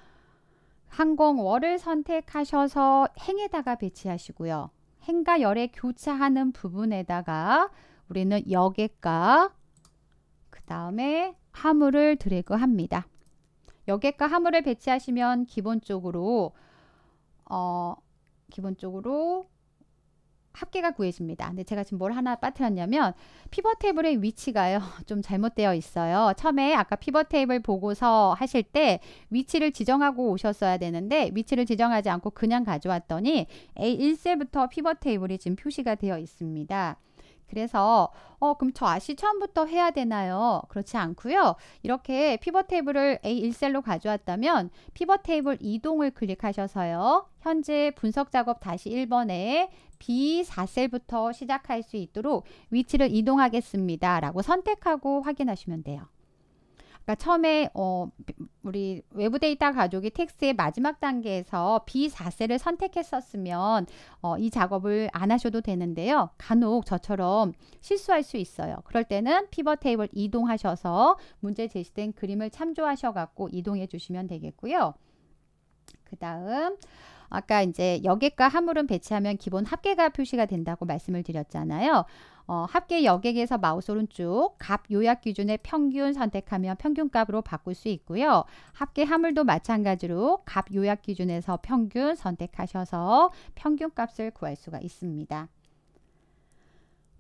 A: 항공월을 선택하셔서 행에다가 배치하시고요. 행과 열의 교차하는 부분에다가 우리는 여객과 그 다음에 화물을 드래그합니다. 여객과 화물을 배치하시면 기본적으로 어, 기본적으로 합계가 구해집니다. 근데 제가 지금 뭘 하나 빠뜨렸냐면 피벗 테이블의 위치가요. 좀 잘못되어 있어요. 처음에 아까 피벗 테이블 보고서 하실 때 위치를 지정하고 오셨어야 되는데 위치를 지정하지 않고 그냥 가져왔더니 A1셀부터 피벗 테이블이 지금 표시가 되어 있습니다. 그래서 어 그럼 저 아시 처음부터 해야 되나요? 그렇지 않고요. 이렇게 피벗 테이블을 A1셀로 가져왔다면 피벗 테이블 이동을 클릭하셔서요. 현재 분석 작업 다시 1번에 B4셀부터 시작할 수 있도록 위치를 이동하겠습니다. 라고 선택하고 확인하시면 돼요. 그러니까 처음에 어, 우리 외부 데이터 가족이 텍스의 마지막 단계에서 비4세를 선택했었으면 어, 이 작업을 안 하셔도 되는데요. 간혹 저처럼 실수할 수 있어요. 그럴 때는 피벗 테이블 이동하셔서 문제 제시된 그림을 참조하셔 갖고 이동해 주시면 되겠고요. 그 다음 아까 이제 여객과 화물은 배치하면 기본 합계가 표시가 된다고 말씀을 드렸잖아요. 어, 합계 여객에서 마우스 오른쪽 값 요약 기준의 평균 선택하면 평균값으로 바꿀 수 있고요. 합계 화물도 마찬가지로 값 요약 기준에서 평균 선택하셔서 평균값을 구할 수가 있습니다.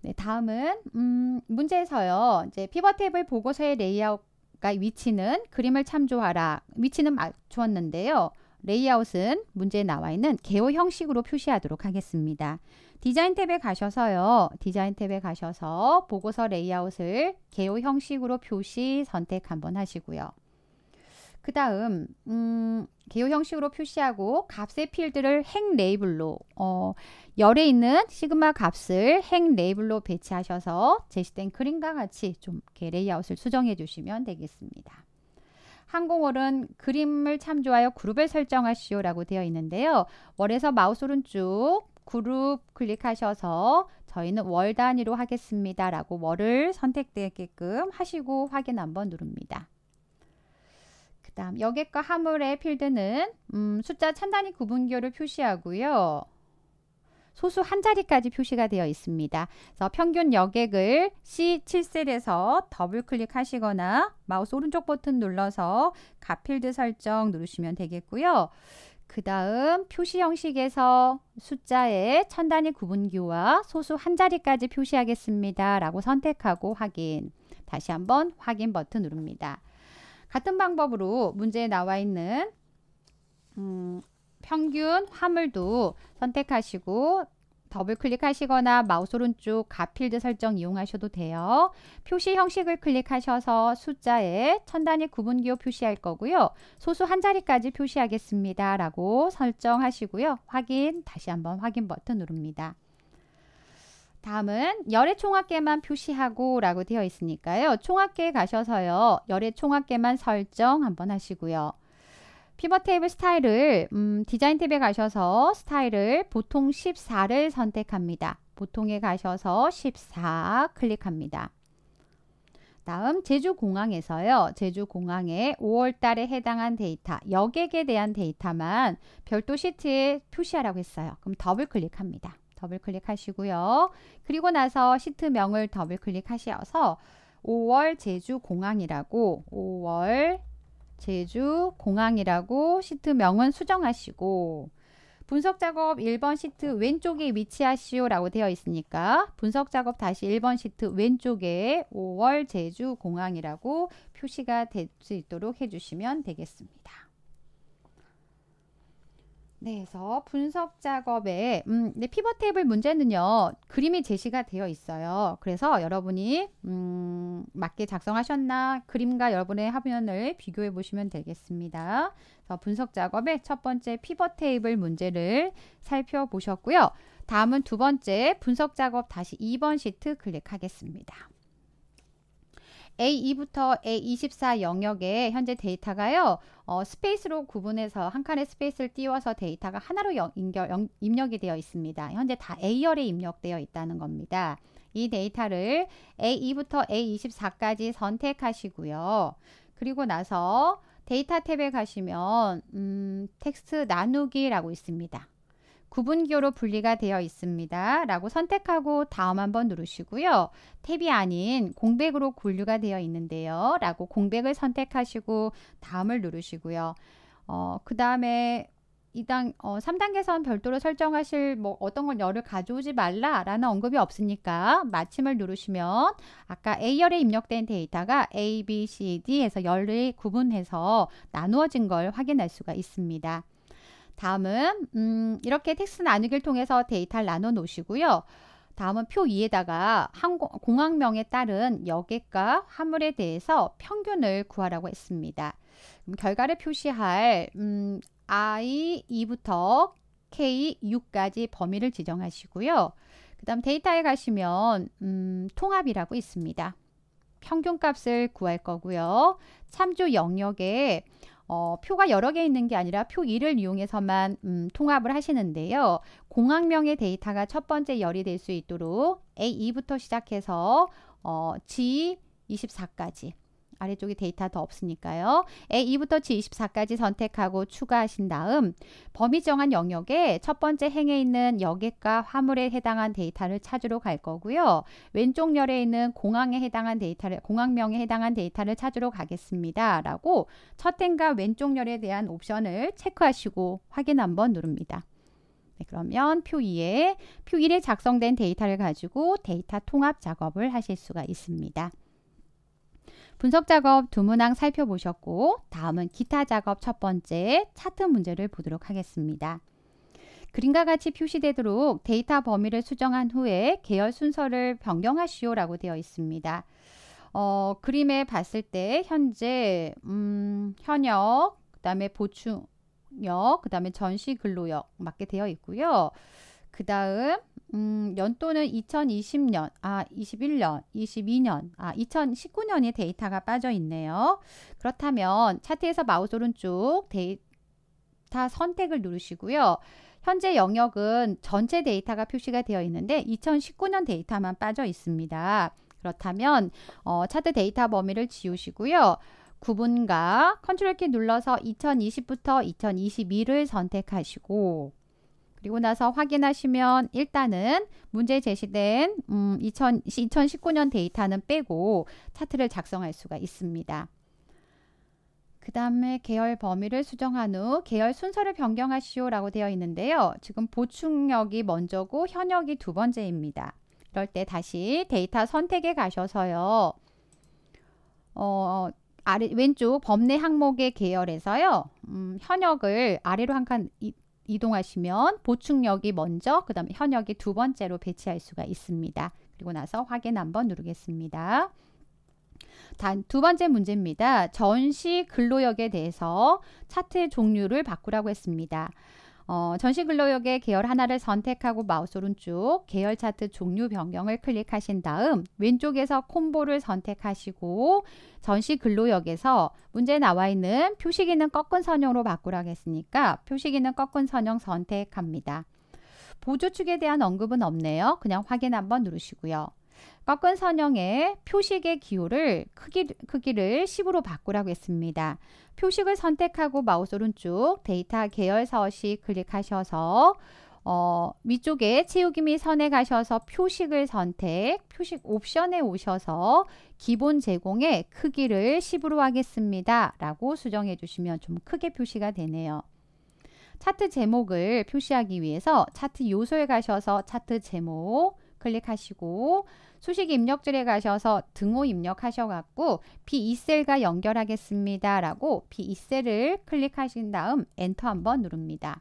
A: 네, 다음은 음, 문제에서요. 이제 피벗 테이블 보고서의 레이아웃과 위치는 그림을 참조하라. 위치는 맞추었는데요. 레이아웃은 문제에 나와 있는 개호 형식으로 표시하도록 하겠습니다. 디자인 탭에 가셔서요. 디자인 탭에 가셔서 보고서 레이아웃을 개요 형식으로 표시 선택 한번 하시고요. 그 다음 음, 개요 형식으로 표시하고 값의 필드를 행 레이블로 어, 열에 있는 시그마 값을 행 레이블로 배치하셔서 제시된 그림과 같이 좀 레이아웃을 수정해 주시면 되겠습니다. 항공월은 그림을 참조하여 그룹을 설정하시오라고 되어 있는데요. 월에서 마우스 오른쪽 그룹 클릭하셔서 저희는 월 단위로 하겠습니다. 라고 월을 선택되게끔 하시고 확인 한번 누릅니다. 그 다음 여객과 화물의 필드는 음, 숫자 찬단위 구분교를 표시하고요. 소수 한 자리까지 표시가 되어 있습니다. 그래서 평균 여객을 C7셀에서 더블 클릭하시거나 마우스 오른쪽 버튼 눌러서 가필드 설정 누르시면 되겠고요. 그 다음 표시 형식에서 숫자의 천 단위 구분기와 소수 한 자리까지 표시하겠습니다. 라고 선택하고 확인. 다시 한번 확인 버튼 누릅니다. 같은 방법으로 문제에 나와 있는 음, 평균 화물도 선택하시고 더블 클릭하시거나 마우스 오른쪽 가필드 설정 이용하셔도 돼요. 표시 형식을 클릭하셔서 숫자에 천 단위 구분기호 표시할 거고요. 소수 한 자리까지 표시하겠습니다. 라고 설정하시고요. 확인, 다시 한번 확인 버튼 누릅니다. 다음은 열의 총합계만 표시하고 라고 되어 있으니까요. 총합계에 가셔서요. 열의 총합계만 설정 한번 하시고요. 피벗 테이블 스타일을 음, 디자인 탭에 가셔서 스타일을 보통 14를 선택합니다. 보통에 가셔서 14 클릭합니다. 다음 제주공항에서요. 제주공항에 5월달에 해당한 데이터, 여객에 대한 데이터만 별도 시트에 표시하라고 했어요. 그럼 더블 클릭합니다. 더블 클릭하시고요. 그리고 나서 시트명을 더블 클릭하셔서 5월 제주공항이라고 5월 제주 공항이라고 시트명은 수정하시고 분석 작업 1번 시트 왼쪽에 위치하시오라고 되어 있으니까 분석 작업 다시 1번 시트 왼쪽에 5월 제주 공항이라고 표시가 될 수 있도록 해주시면 되겠습니다. 네, 그래서 분석 작업에 음, 네, 피벗 테이블 문제는요. 그림이 제시가 되어 있어요. 그래서 여러분이 음, 맞게 작성하셨나 그림과 여러분의 화면을 비교해 보시면 되겠습니다. 그래서 분석 작업의 첫 번째 피벗 테이블 문제를 살펴보셨고요. 다음은 두 번째 분석 작업 다시 2번 시트 클릭하겠습니다. A2부터 A24 영역에 현재 데이터가요. 어, 스페이스로 구분해서 한 칸의 스페이스를 띄워서 데이터가 하나로 영, 인결, 영, 입력이 되어 있습니다. 현재 다 A열에 입력되어 있다는 겁니다. 이 데이터를 A2부터 A24까지 선택하시고요. 그리고 나서 데이터 탭에 가시면 음, 텍스트 나누기라고 있습니다. 구분기호로 분리가 되어 있습니다. 라고 선택하고 다음 한번 누르시고요. 탭이 아닌 공백으로 분류가 되어 있는데요. 라고 공백을 선택하시고 다음을 누르시고요. 어, 그 다음에 이단 어, 3단계선 별도로 설정하실 뭐 어떤 걸 열을 가져오지 말라라는 언급이 없으니까 마침을 누르시면 아까 A열에 입력된 데이터가 A, B, C, D에서 열을 구분해서 나누어진 걸 확인할 수가 있습니다. 다음은 음, 이렇게 텍스트 나누기를 통해서 데이터를 나눠 놓으시고요. 다음은 표 2에다가 항공, 공항명에 따른 여객과 화물에 대해서 평균을 구하라고 했습니다. 결과를 표시할 음, I 2부터 K 6까지 범위를 지정하시고요. 그 다음 데이터에 가시면 음, 통합이라고 있습니다. 평균값을 구할 거고요. 참조 영역에 어, 표가 여러 개 있는 게 아니라 표 1을 이용해서만 음, 통합을 하시는데요. 공학명의 데이터가 첫 번째 열이 될 수 있도록 A2부터 시작해서 어, G24까지 아래쪽에 데이터 더 없으니까요. A2부터 G24까지 선택하고 추가하신 다음 범위 정한 영역에 첫 번째 행에 있는 여객과 화물에 해당한 데이터를 찾으러 갈 거고요. 왼쪽 열에 있는 공항에 해당한 데이터를 공항명에 해당한 데이터를 찾으러 가겠습니다. 라고 첫 행과 왼쪽 열에 대한 옵션을 체크하시고 확인 한번 누릅니다. 네, 그러면 표 2에 표 1에 작성된 데이터를 가지고 데이터 통합 작업을 하실 수가 있습니다. 분석 작업 두 문항 살펴보셨고 다음은 기타 작업 첫 번째 차트 문제를 보도록 하겠습니다. 그림과 같이 표시되도록 데이터 범위를 수정한 후에 계열 순서를 변경하시오 라고 되어 있습니다. 어, 그림에 봤을 때 현재 음, 현역, 그 다음에 보충역, 그 다음에 전시 근로역 맞게 되어 있고요. 그 다음 음, 연도는 2020년, 아, 21년, 22년, 아, 2019년의 데이터가 빠져 있네요. 그렇다면 차트에서 마우스 오른쪽 데이터 선택을 누르시고요. 현재 영역은 전체 데이터가 표시가 되어 있는데 2019년 데이터만 빠져 있습니다. 그렇다면 어, 차트 데이터 범위를 지우시고요. 구분과 컨트롤 키 눌러서 2020부터 2022를 선택하시고 그리고 나서 확인하시면 일단은 문제 제시된 음, 2000, 2019년 데이터는 빼고 차트를 작성할 수가 있습니다. 그 다음에 계열 범위를 수정한 후 계열 순서를 변경하시오 라고 되어 있는데요. 지금 보충역이 먼저고 현역이 두 번째입니다. 이럴 때 다시 데이터 선택에 가셔서요. 어, 아래 왼쪽 범례 항목의 계열에서요. 음, 현역을 아래로 한칸 이동하시면 보충력이 먼저, 그 다음에 현역이 두 번째로 배치할 수가 있습니다. 그리고 나서 확인 한번 누르겠습니다. 단, 두 번째 문제입니다. 전시 근로역에 대해서 차트의 종류를 바꾸라고 했습니다. 어, 전시근로역의 계열 하나를 선택하고 마우스 오른쪽 계열 차트 종류 변경을 클릭하신 다음 왼쪽에서 콤보를 선택하시고 전시근로역에서 문제 나와 있는 표시기는 꺾은 선형으로 바꾸라겠으니까 표시기는 꺾은 선형 선택합니다. 보조축에 대한 언급은 없네요. 그냥 확인 한번 누르시고요. 꺾은 선형의 표식의 기호를 크기, 크기를 10으로 바꾸라고 했습니다. 표식을 선택하고 마우스 오른쪽 데이터 계열 서식 클릭하셔서 어, 위쪽에 채우기 및 선에 가셔서 표식을 선택, 표식 옵션에 오셔서 기본 제공의 크기를 10으로 하겠습니다. 라고 수정해 주시면 좀 크게 표시가 되네요. 차트 제목을 표시하기 위해서 차트 요소에 가셔서 차트 제목, 클릭하시고 수식 입력줄에 가셔서 등호 입력하셔갖고 B2셀과 연결하겠습니다. 라고 B2셀을 클릭하신 다음 엔터 한번 누릅니다.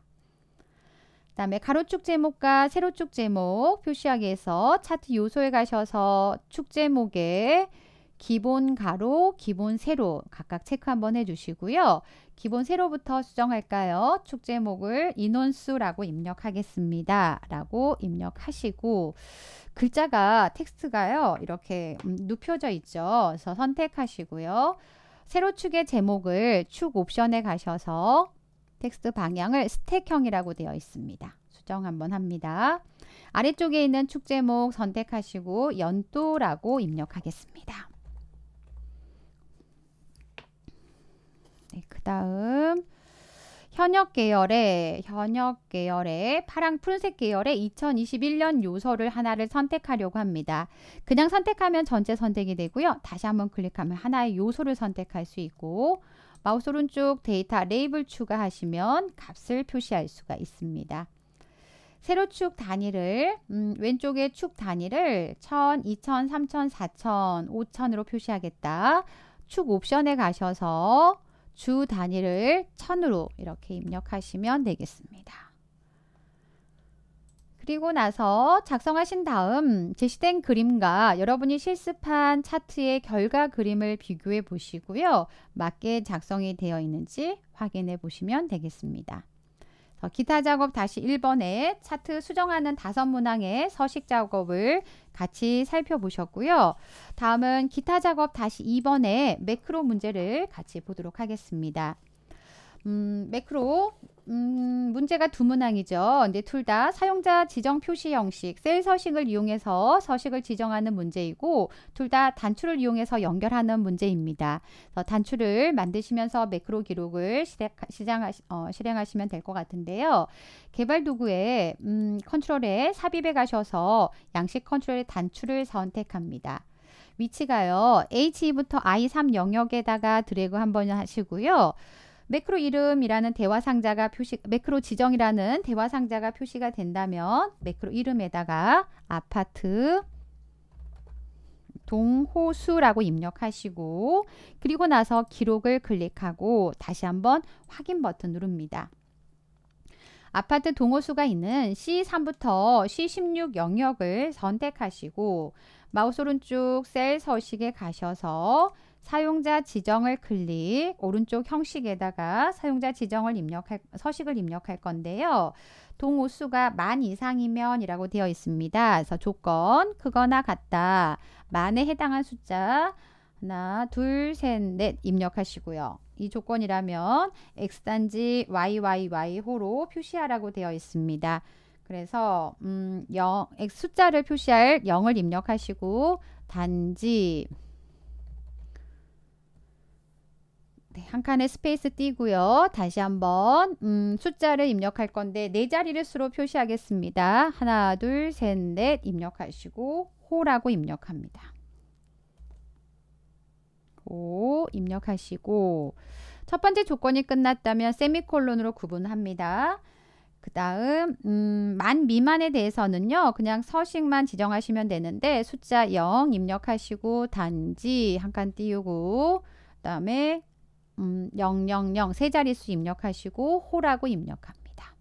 A: 그 다음에 가로축 제목과 세로축 제목 표시하기에서 차트 요소에 가셔서 축 제목에 기본 가로, 기본 세로 각각 체크 한번 해주시고요. 기본 세로부터 수정할까요? 축제목을 인원수라고 입력하겠습니다. 라고 입력하시고 글자가 텍스트가요. 이렇게 음, 눕혀져 있죠. 그래서 선택하시고요. 세로축의 제목을 축 옵션에 가셔서 텍스트 방향을 스택형이라고 되어 있습니다. 수정 한번 합니다. 아래쪽에 있는 축제목 선택하시고 연도라고 입력하겠습니다. 다음 현역 계열의 현역 계열의 파랑 푸른색 계열의 2021년 요소를 하나를 선택하려고 합니다. 그냥 선택하면 전체 선택이 되고요. 다시 한번 클릭하면 하나의 요소를 선택할 수 있고 마우스 오른쪽 데이터 레이블 추가하시면 값을 표시할 수가 있습니다. 세로 축 단위를 음, 왼쪽의 축 단위를 1000, 2000, 3000, 4000, 5000으로 표시하겠다. 축 옵션에 가셔서 주 단위를 천으로 이렇게 입력하시면 되겠습니다. 그리고 나서 작성하신 다음 제시된 그림과 여러분이 실습한 차트의 결과 그림을 비교해 보시고요. 맞게 작성이 되어 있는지 확인해 보시면 되겠습니다. 어, 기타 작업 다시 1번에 차트 수정하는 다섯 문항의 서식 작업을 같이 살펴보셨고요. 다음은 기타 작업 다시 2번에 매크로 문제를 같이 보도록 하겠습니다. 음, 매크로 음, 문제가 두 문항이죠. 근데 둘다 사용자 지정 표시 형식, 셀 서식을 이용해서 서식을 지정하는 문제이고 둘 다 단추를 이용해서 연결하는 문제입니다. 단추를 만드시면서 매크로 기록을 시작, 어, 실행하시면 될 것 같은데요. 개발 도구에 음, 컨트롤에 삽입에 가셔서 양식 컨트롤의 단추를 선택합니다. 위치가요. H2부터 I3 영역에다가 드래그 한번 하시고요. 매크로 이름이라는 대화 상자가 표시 매크로 지정이라는 대화 상자가 표시가 된다면 매크로 이름에다가 아파트 동호수라고 입력하시고 그리고 나서 기록을 클릭하고 다시 한번 확인 버튼 누릅니다. 아파트 동호수가 있는 C3부터 C16 영역을 선택하시고 마우스 오른쪽 셀 서식에 가셔서 사용자 지정을 클릭, 오른쪽 형식에다가 사용자 지정을 입력할, 서식을 입력할 건데요. 동호수가 만 이상이면 이라고 되어 있습니다. 그래서 조건, 그거나 같다, 만에 해당한 숫자, 하나, 둘, 셋, 넷 입력하시고요. 이 조건이라면 X단지 YYY호로 표시하라고 되어 있습니다. 그래서 음, 0, X 숫자를 표시할 0을 입력하시고 단지 네, 한 칸에 스페이스 띄고요. 다시 한번 음, 숫자를 입력할 건데 네 자리를 수로 표시하겠습니다. 하나, 둘, 셋, 넷 입력하시고 호라고 입력합니다. 호 입력하시고 첫 번째 조건이 끝났다면 세미콜론으로 구분합니다. 그 다음 음, 만 미만에 대해서는요 그냥 서식만 지정하시면 되는데 숫자 0 입력하시고 단지 한 칸 띄우고 그 다음에 음, 000 세 자릿수 입력하시고 호라고 입력합니다.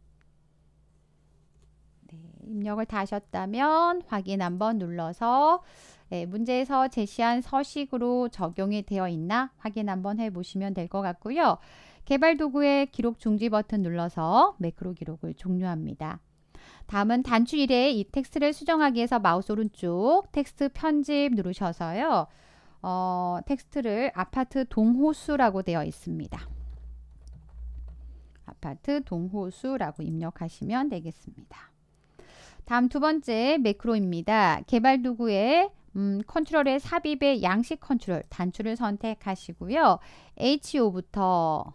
A: 네, 입력을 다 하셨다면 확인 한번 눌러서 네, 문제에서 제시한 서식으로 적용이 되어 있나 확인 한번 해보시면 될 것 같고요. 개발 도구의 기록 중지 버튼 눌러서 매크로 기록을 종료합니다. 다음은 단추 1에 이 텍스트를 수정하기 위해서 마우스 오른쪽 텍스트 편집 누르셔서요. 어, 텍스트를 아파트 동호수라고 되어 있습니다. 아파트 동호수라고 입력하시면 되겠습니다. 다음 두 번째 매크로입니다. 개발 도구의 음, 컨트롤의 삽입의 양식 컨트롤 단추를 선택하시고요. HO부터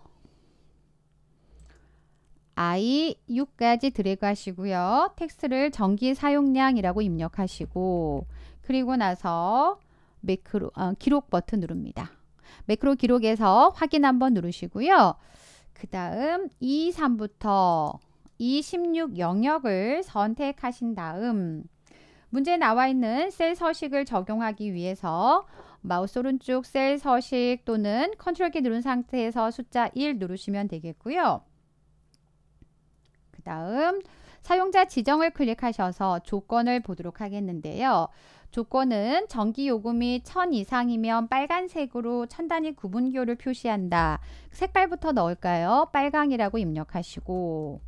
A: I6까지 드래그 하시고요. 텍스트를 전기 사용량이라고 입력하시고 그리고 나서 매크로 어, 기록 버튼 누릅니다. 매크로 기록에서 확인 한번 누르시고요. 그 다음 2, 3부터 2, 16 영역을 선택하신 다음 문제에 나와 있는 셀 서식을 적용하기 위해서 마우스 오른쪽 셀 서식 또는 컨트롤 키 누른 상태에서 숫자 1 누르시면 되겠고요. 그 다음 사용자 지정을 클릭하셔서 조건을 보도록 하겠는데요. 조건은 전기 요금이 천 이상이면 빨간색으로 천 단위 구분교를 표시한다. 색깔부터 넣을까요? 빨강이라고 입력하시고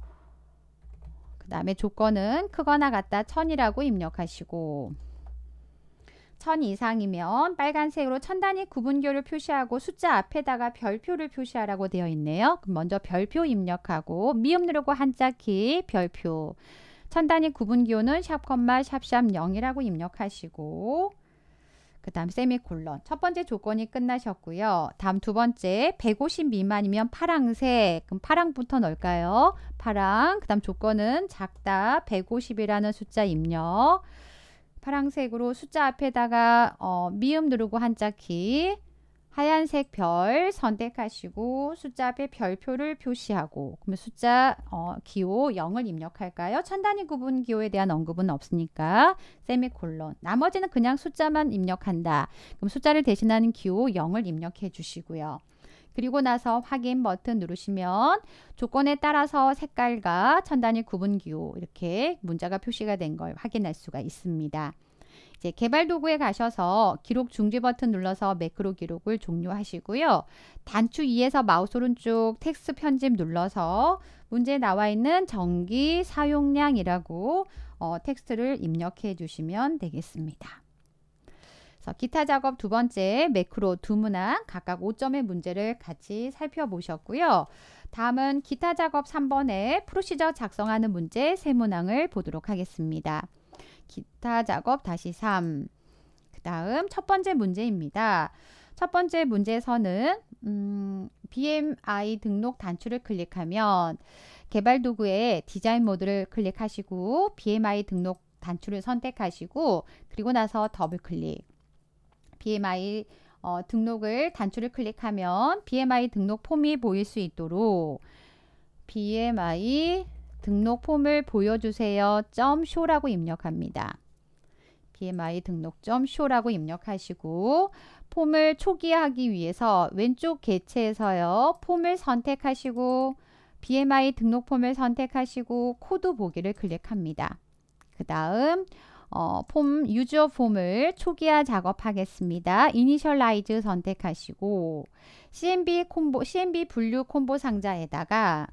A: 그 다음에 조건은 크거나 같다 천이라고 입력하시고 천 이상이면 빨간색으로 천 단위 구분교를 표시하고 숫자 앞에다가 별표를 표시하라고 되어 있네요. 그럼 먼저 별표 입력하고 미음 누르고 한자 키 별표 천단위 구분 기호는 샵컴마 샵샵 0이라고 입력하시고 그 다음 세미콜론 첫 번째 조건이 끝나셨고요. 다음 두 번째 150 미만이면 파랑색 그럼 파랑부터 넣을까요? 파랑 그 다음 조건은 작다 150이라는 숫자 입력 파랑색으로 숫자 앞에다가 어, 미음 누르고 한자 키 하얀색 별 선택하시고 숫자의 별표를 표시하고 그러면 숫자 어, 기호 0을 입력할까요? 천단위 구분 기호에 대한 언급은 없으니까 세미콜론 나머지는 그냥 숫자만 입력한다. 그럼 숫자를 대신하는 기호 0을 입력해 주시고요. 그리고 나서 확인 버튼 누르시면 조건에 따라서 색깔과 천단위 구분 기호 이렇게 문자가 표시가 된 걸 확인할 수가 있습니다. 이제 개발 도구에 가셔서 기록 중지 버튼 눌러서 매크로 기록을 종료하시고요. 단추 2에서 마우스 오른쪽 텍스트 편집 눌러서 문제에 나와 있는 전기 사용량이라고 어, 텍스트를 입력해 주시면 되겠습니다. 그래서 기타 작업 두 번째 매크로 두 문항 각각 5점의 문제를 같이 살펴보셨고요. 다음은 기타 작업 3번에 프로시저 작성하는 문제 세 문항을 보도록 하겠습니다. 기타 작업 다시 3. 그 다음 첫 번째 문제입니다. 첫 번째 문제에서는 음, BMI 등록 단추를 클릭하면 개발 도구의 디자인 모드를 클릭하시고 BMI 등록 단추를 선택하시고 그리고 나서 더블 클릭 BMI 어, 등록을 단추를 클릭하면 BMI 등록 폼이 보일 수 있도록 BMI 등록 폼을 보여주세요. 점 쇼라고 입력합니다. BMI 등록점 쇼라고 입력하시고 폼을 초기화하기 위해서 왼쪽 개체에서요. 폼을 선택하시고 BMI 등록 폼을 선택하시고 코드 보기를 클릭합니다. 그 다음 어, 폼 유저 폼을 초기화 작업하겠습니다. 이니셜라이즈 선택하시고 CMB 콤보 CMB 분류 콤보 상자에다가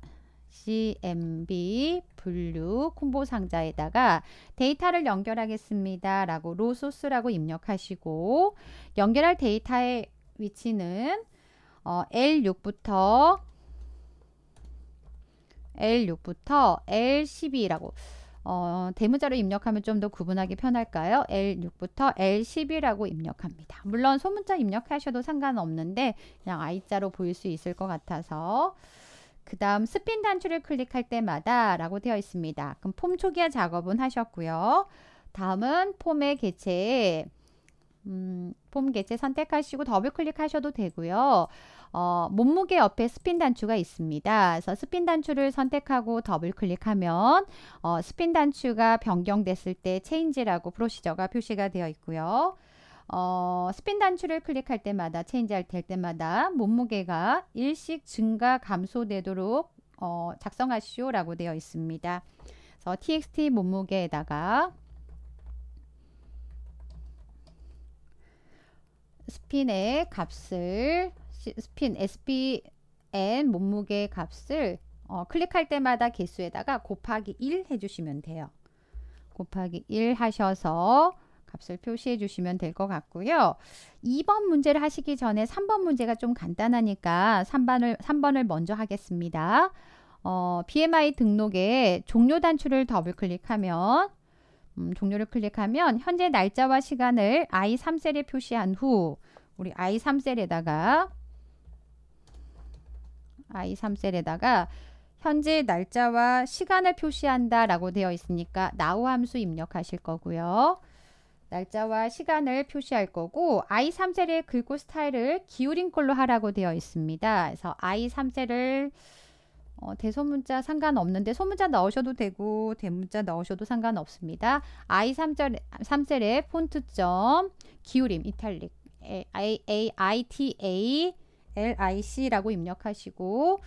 A: CMB 분류 콤보 상자에다가 데이터를 연결하겠습니다. 라고 로소스라고 입력하시고 연결할 데이터의 위치는 어, L6부터 L6부터 L12라고 어, 대문자로 입력하면 좀 더 구분하기 편할까요? L6부터 L10이라고 입력합니다. 물론 소문자 입력하셔도 상관없는데 그냥 I자로 보일 수 있을 것 같아서 그 다음 스핀 단추를 클릭할 때마다 라고 되어 있습니다. 그럼 폼 초기화 작업은 하셨고요. 다음은 폼의 개체 음, 폼 개체 선택하시고 더블 클릭하셔도 되고요. 어, 몸무게 옆에 스핀 단추가 있습니다. 그래서 스핀 단추를 선택하고 더블 클릭하면 어, 스핀 단추가 변경됐을 때 체인지라고 프로시저가 표시가 되어 있고요. 어, 스핀 단추를 클릭할 때마다 체인지할 때마다 몸무게가 일식 증가 감소되도록 어, 작성하시오라고 되어 있습니다. 그래서 txt 몸무게에다가 스핀의 값을 스핀 SPN 몸무게 값을 어, 클릭할 때마다 개수에다가 곱하기 1 해주시면 돼요. 곱하기 1 하셔서 값을 표시해 주시면 될 것 같고요. 2번 문제를 하시기 전에 3번 문제가 좀 간단하니까 3번을, 3번을 먼저 하겠습니다. 어, BMI 등록에 종료 단추를 더블 클릭하면 음, 종료를 클릭하면 현재 날짜와 시간을 I3셀에 표시한 후 우리 I3셀에다가 I3셀에다가 현재 날짜와 시간을 표시한다 라고 되어 있으니까 now 함수 입력하실 거고요. 날짜와 시간을 표시할 거고 I3세를 글꼴 스타일을 기울인 걸로 하라고 되어 있습니다. 그래서 I3세를 어, 대소문자 상관없는데 소문자 넣으셔도 되고 대문자 넣으셔도 상관없습니다. i 3셀에 폰트점 기울임 이탈릭 A, I, T, A, L, I, C라고 입력하시고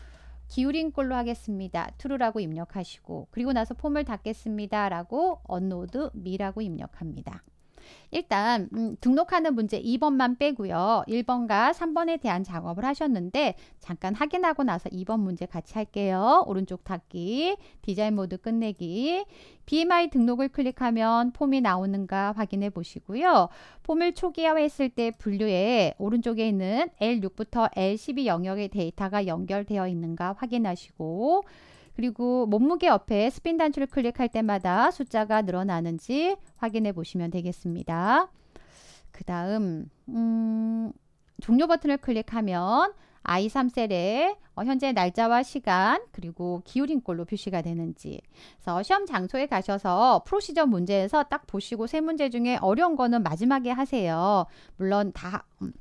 A: 기울인 꼴로 하겠습니다. true라고 입력하시고 그리고 나서 폼을 닫겠습니다. 라고 언노드 미라고 입력합니다. 일단 음, 등록하는 문제 2번만 빼고요. 1번과 3번에 대한 작업을 하셨는데 잠깐 확인하고 나서 2번 문제 같이 할게요. 오른쪽 닫기, 디자인 모드 끝내기, BMI 등록을 클릭하면 폼이 나오는가 확인해 보시고요. 폼을 초기화했을 때 분류에 오른쪽에 있는 L6부터 L12 영역의 데이터가 연결되어 있는가 확인하시고 그리고 몸무게 옆에 스핀 단추를 클릭할 때마다 숫자가 늘어나는지 확인해 보시면 되겠습니다. 그 다음 음, 종료 버튼을 클릭하면 I3셀에 어, 현재 날짜와 시간 그리고 기울임꼴로 표시가 되는지 그래서 시험 장소에 가셔서 프로시저 문제에서 딱 보시고 세 문제 중에 어려운 거는 마지막에 하세요. 물론 다 음,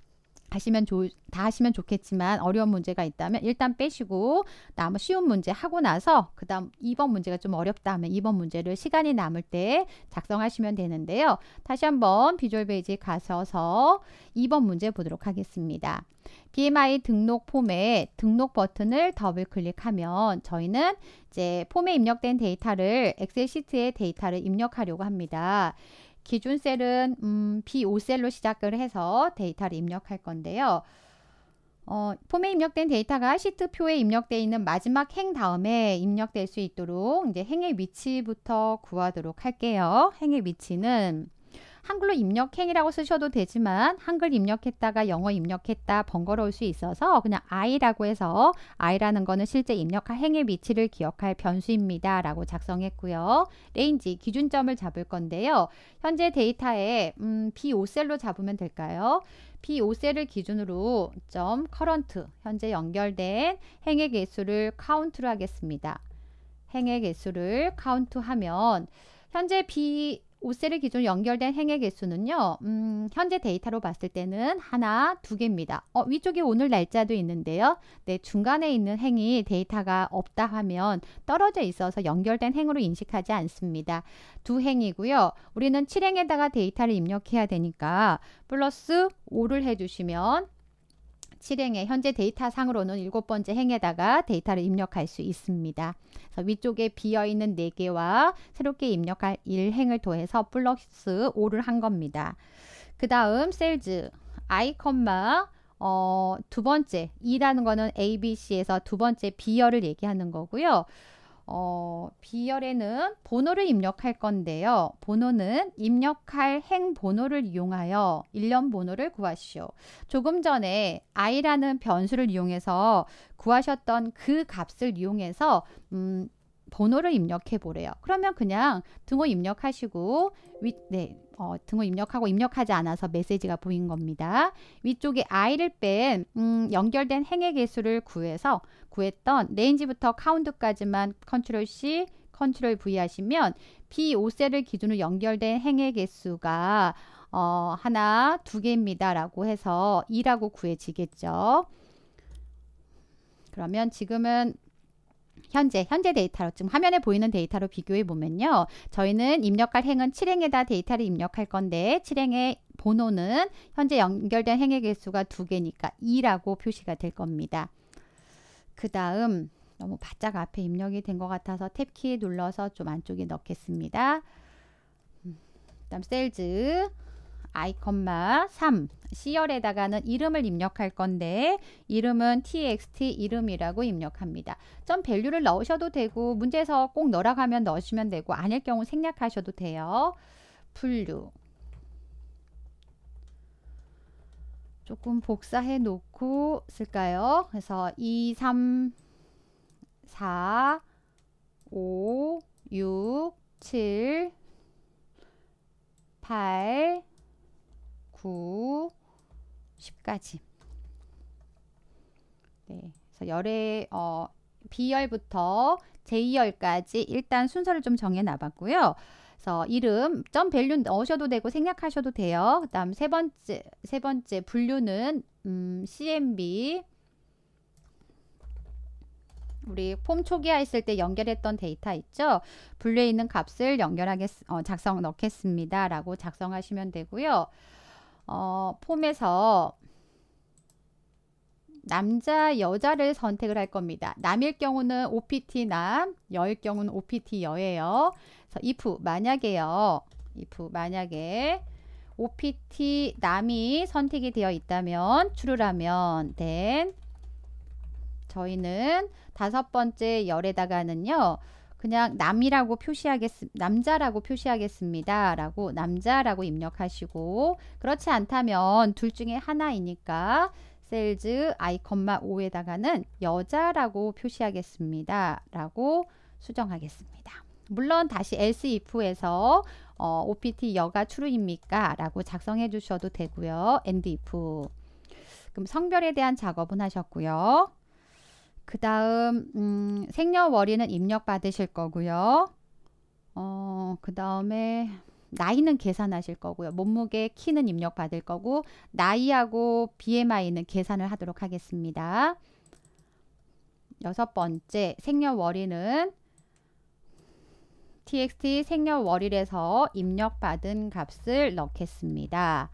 A: 하시면 좋, 다 하시면 좋겠지만 어려운 문제가 있다면 일단 빼시고 나머 쉬운 문제 하고 나서 그 다음 2번 문제가 좀 어렵다 하면 2번 문제를 시간이 남을 때 작성하시면 되는데요. 다시 한번 비주얼 베이지에 가셔서 2번 문제 보도록 하겠습니다. BMI 등록 폼에 등록 버튼을 더블 클릭하면 저희는 이제 폼에 입력된 데이터를 엑셀 시트에 데이터를 입력하려고 합니다. 기준 셀은 음, B5셀로 시작을 해서 데이터를 입력할 건데요. 어, 폼에 입력된 데이터가 시트표에 입력되어 있는 마지막 행 다음에 입력될 수 있도록 이제 행의 위치부터 구하도록 할게요. 행의 위치는 한글로 입력행이라고 쓰셔도 되지만 한글 입력했다가 영어 입력했다 번거로울 수 있어서 그냥 I라고 해서 I라는 거는 실제 입력한 행의 위치를 기억할 변수입니다. 라고 작성했고요. 레인지 기준점을 잡을 건데요. 현재 데이터에 음, B5셀로 잡으면 될까요? B5셀을 기준으로 점 커런트 현재 연결된 행의 개수를 카운트를 하겠습니다. 행의 개수를 카운트하면 현재 B 옷세를 기준 연결된 행의 개수는요. 음, 현재 데이터로 봤을 때는 하나, 두 개입니다. 어, 위쪽에 오늘 날짜도 있는데요. 네, 중간에 있는 행이 데이터가 없다 하면 떨어져 있어서 연결된 행으로 인식하지 않습니다. 두 행이고요. 우리는 7행에다가 데이터를 입력해야 되니까 플러스 5를 해주시면 실행에 현재 데이터상으로는 일곱 번째 행에다가 데이터를 입력할 수 있습니다. 그래서 위쪽에 비어있는 4개와 새롭게 입력할 1행을 더해서 플러스 5를 한 겁니다. 그 다음 셀즈 아 어, 두 번째 이라는 거는 ABC에서 두 번째 비열을 얘기하는 거고요. 어, B열에는 번호를 입력할 건데요. 번호는 입력할 행 번호를 이용하여 일련 번호를 구하시오. 조금 전에 i라는 변수를 이용해서 구하셨던 그 값을 이용해서 음, 번호를 입력해 보래요. 그러면 그냥 등호 입력하시고 위, 네, 어, 등호 입력하고 입력하지 않아서 메시지가 보인 겁니다. 위쪽에 i를 뺀 음, 연결된 행의 개수를 구해서 구했던 레인지부터 카운트까지만 컨트롤 C, 컨트롤 V 하시면 B5셀을 기준으로 연결된 행의 개수가 어, 하나, 두 개입니다. 라고 해서 2라고 구해지겠죠. 그러면 지금은 현재 현재 데이터로 지금 화면에 보이는 데이터로 비교해 보면요. 저희는 입력할 행은 7행에다 데이터를 입력할 건데 7행의 번호는 현재 연결된 행의 개수가 두 개니까 2라고 표시가 될 겁니다. 그 다음 너무 바짝 앞에 입력이 된 것 같아서 탭키 눌러서 좀 안쪽에 넣겠습니다. 음, 그 다음 셀즈 아이컴마 3 C열에다가는 이름을 입력할 건데 이름은 txt 이름이라고 입력합니다. 점 밸류를 넣으셔도 되고 문제에서 꼭 넣으라고 하면 넣으시면 되고 아닐 경우 생략하셔도 돼요. 분류 조금 복사해 놓고 쓸까요? 그래서 2, 3, 4, 5, 6, 7, 8, 9, 10까지. 네. 그래서 열의 어, B열부터 J열까지 일단 순서를 좀 정해 놔봤고요 그래서 이름, 점 밸류 넣으셔도 되고 생략하셔도 돼요. 그다음 세 번째 세 번째 분류는 음, CMB 우리 폼 초기화했을 때 연결했던 데이터 있죠? 분류에 있는 값을 연결하게 어, 작성 넣겠습니다라고 작성하시면 되고요. 어, 폼에서 남자, 여자를 선택을 할 겁니다. 남일 경우는 OPT 남, 여일 경우는 OPT 여예요. 그래서 if 만약에요. if 만약에 OPT 남이 선택이 되어 있다면 true라면 then 저희는 다섯 번째 열에다가는요. 그냥 남이라고 표시하겠습 남자라고 표시하겠습니다라고 남자라고 입력하시고 그렇지 않다면 둘 중에 하나이니까 셀즈 아이마 5에다가는 여자라고 표시하겠습니다라고 수정하겠습니다. 물론 다시 else if에서 어, OPT 여가 true입니까? 라고 작성해 주셔도 되고요. and if 그럼 성별에 대한 작업은 하셨고요. 그 다음 음, 생년월일은 입력받으실 거고요. 어, 그 다음에 나이는 계산하실 거고요. 몸무게, 키는 입력받을 거고 나이하고 BMI는 계산을 하도록 하겠습니다. 여섯 번째 생년월일은 txt 생년월일에서 입력받은 값을 넣겠습니다.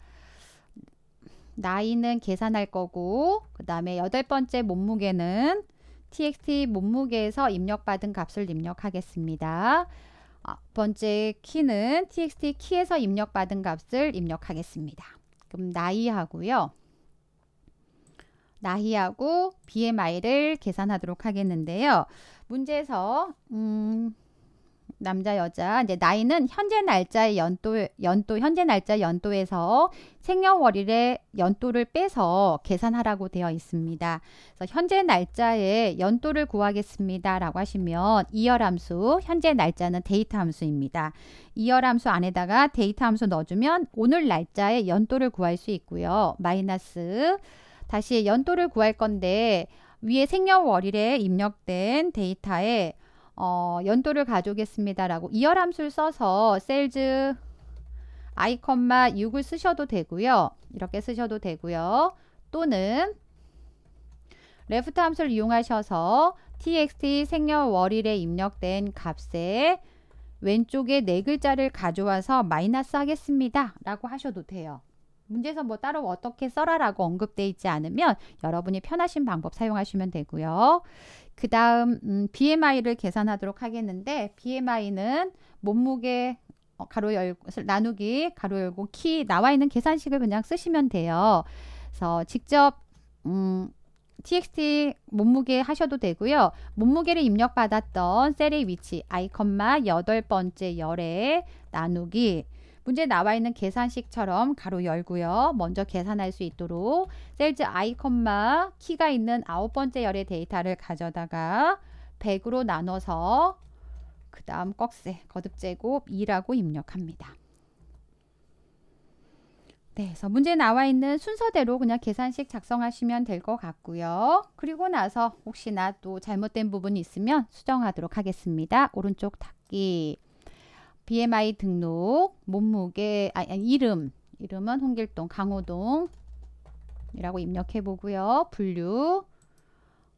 A: 나이는 계산할 거고 그 다음에 여덟 번째 몸무게는 txt 몸무게에서 입력받은 값을 입력하겠습니다. 아, 번째 키는 txt 키에서 입력받은 값을 입력하겠습니다. 그럼 나이하고요. 나이하고 BMI를 계산하도록 하겠는데요. 문제에서 음, 남자 여자 이제 나이는 현재 날짜의 연도 연도 현재 날짜 연도에서 생년월일의 연도를 빼서 계산하라고 되어 있습니다. 그래서 현재 날짜의 연도를 구하겠습니다라고 하시면 이열 함수 현재 날짜는 데이터 함수입니다. 이열 함수 안에다가 데이터 함수 넣어주면 오늘 날짜의 연도를 구할 수 있고요. 마이너스 다시 연도를 구할 건데 위에 생년월일에 입력된 데이터에 어, 연도를 가져오겠습니다라고 이열함수를 써서 셀즈 아 6을 쓰셔도 되고요. 이렇게 쓰셔도 되고요. 또는 레프트 함수를 이용하셔서 txt 생년월일에 입력된 값에 왼쪽에 네 글자를 가져와서 마이너스 하겠습니다. 라고 하셔도 돼요. 문제에서 뭐 따로 어떻게 써라라고 언급돼 있지 않으면 여러분이 편하신 방법 사용하시면 되고요. 그 다음 음, BMI를 계산하도록 하겠는데 BMI는 몸무게 어, 가로 열고 나누기 가로 열고 키 나와 있는 계산식을 그냥 쓰시면 돼요. 그래서 직접 음, TXT 몸무게 하셔도 되고요. 몸무게를 입력받았던 셀의 위치 아이컴마 여덟 번째 열에 나누기 문제에 나와 있는 계산식처럼 가로 열고요. 먼저 계산할 수 있도록 셀즈 i, 키가 있는 아홉 번째 열의 데이터를 가져다가 100으로 나눠서 그 다음 꺽쇠 거듭제곱 2라고 입력합니다. 네, 그래서 문제에 나와 있는 순서대로 그냥 계산식 작성하시면 될 것 같고요. 그리고 나서 혹시나 또 잘못된 부분이 있으면 수정하도록 하겠습니다. 오른쪽 닫기. BMI 등록, 몸무게, 아 아니 이름, 이름은 홍길동, 강호동이라고 입력해 보고요. 분류,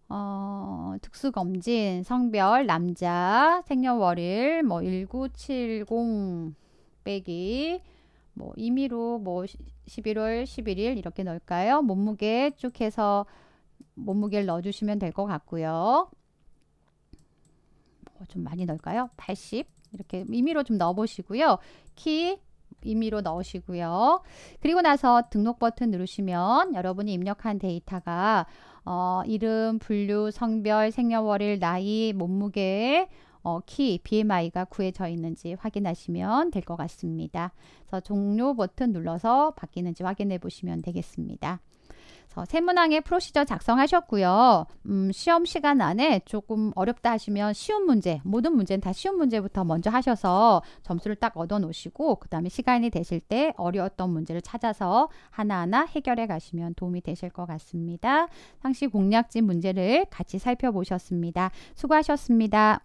A: 어, 특수검진, 성별, 남자, 생년월일, 뭐1970 빼기, 뭐 임의로 뭐 11월 11일 이렇게 넣을까요? 몸무게 쭉 해서 몸무게를 넣어주시면 될 것 같고요. 뭐 좀 많이 넣을까요? 80. 이렇게 임의로 좀 넣어보시고요. 키 임의로 넣으시고요. 그리고 나서 등록 버튼 누르시면 여러분이 입력한 데이터가 어, 이름, 분류, 성별, 생년월일, 나이, 몸무게, 어, 키, BMI가 구해져 있는지 확인하시면 될 것 같습니다. 그래서 종료 버튼 눌러서 바뀌는지 확인해 보시면 되겠습니다. 어, 세문항의 프로시저 작성하셨고요. 음, 시험 시간 안에 조금 어렵다 하시면 쉬운 문제, 모든 문제는 다 쉬운 문제부터 먼저 하셔서 점수를 딱 얻어 놓으시고 그 다음에 시간이 되실 때 어려웠던 문제를 찾아서 하나하나 해결해 가시면 도움이 되실 것 같습니다. 상시 공략지 문제를 같이 살펴보셨습니다. 수고하셨습니다.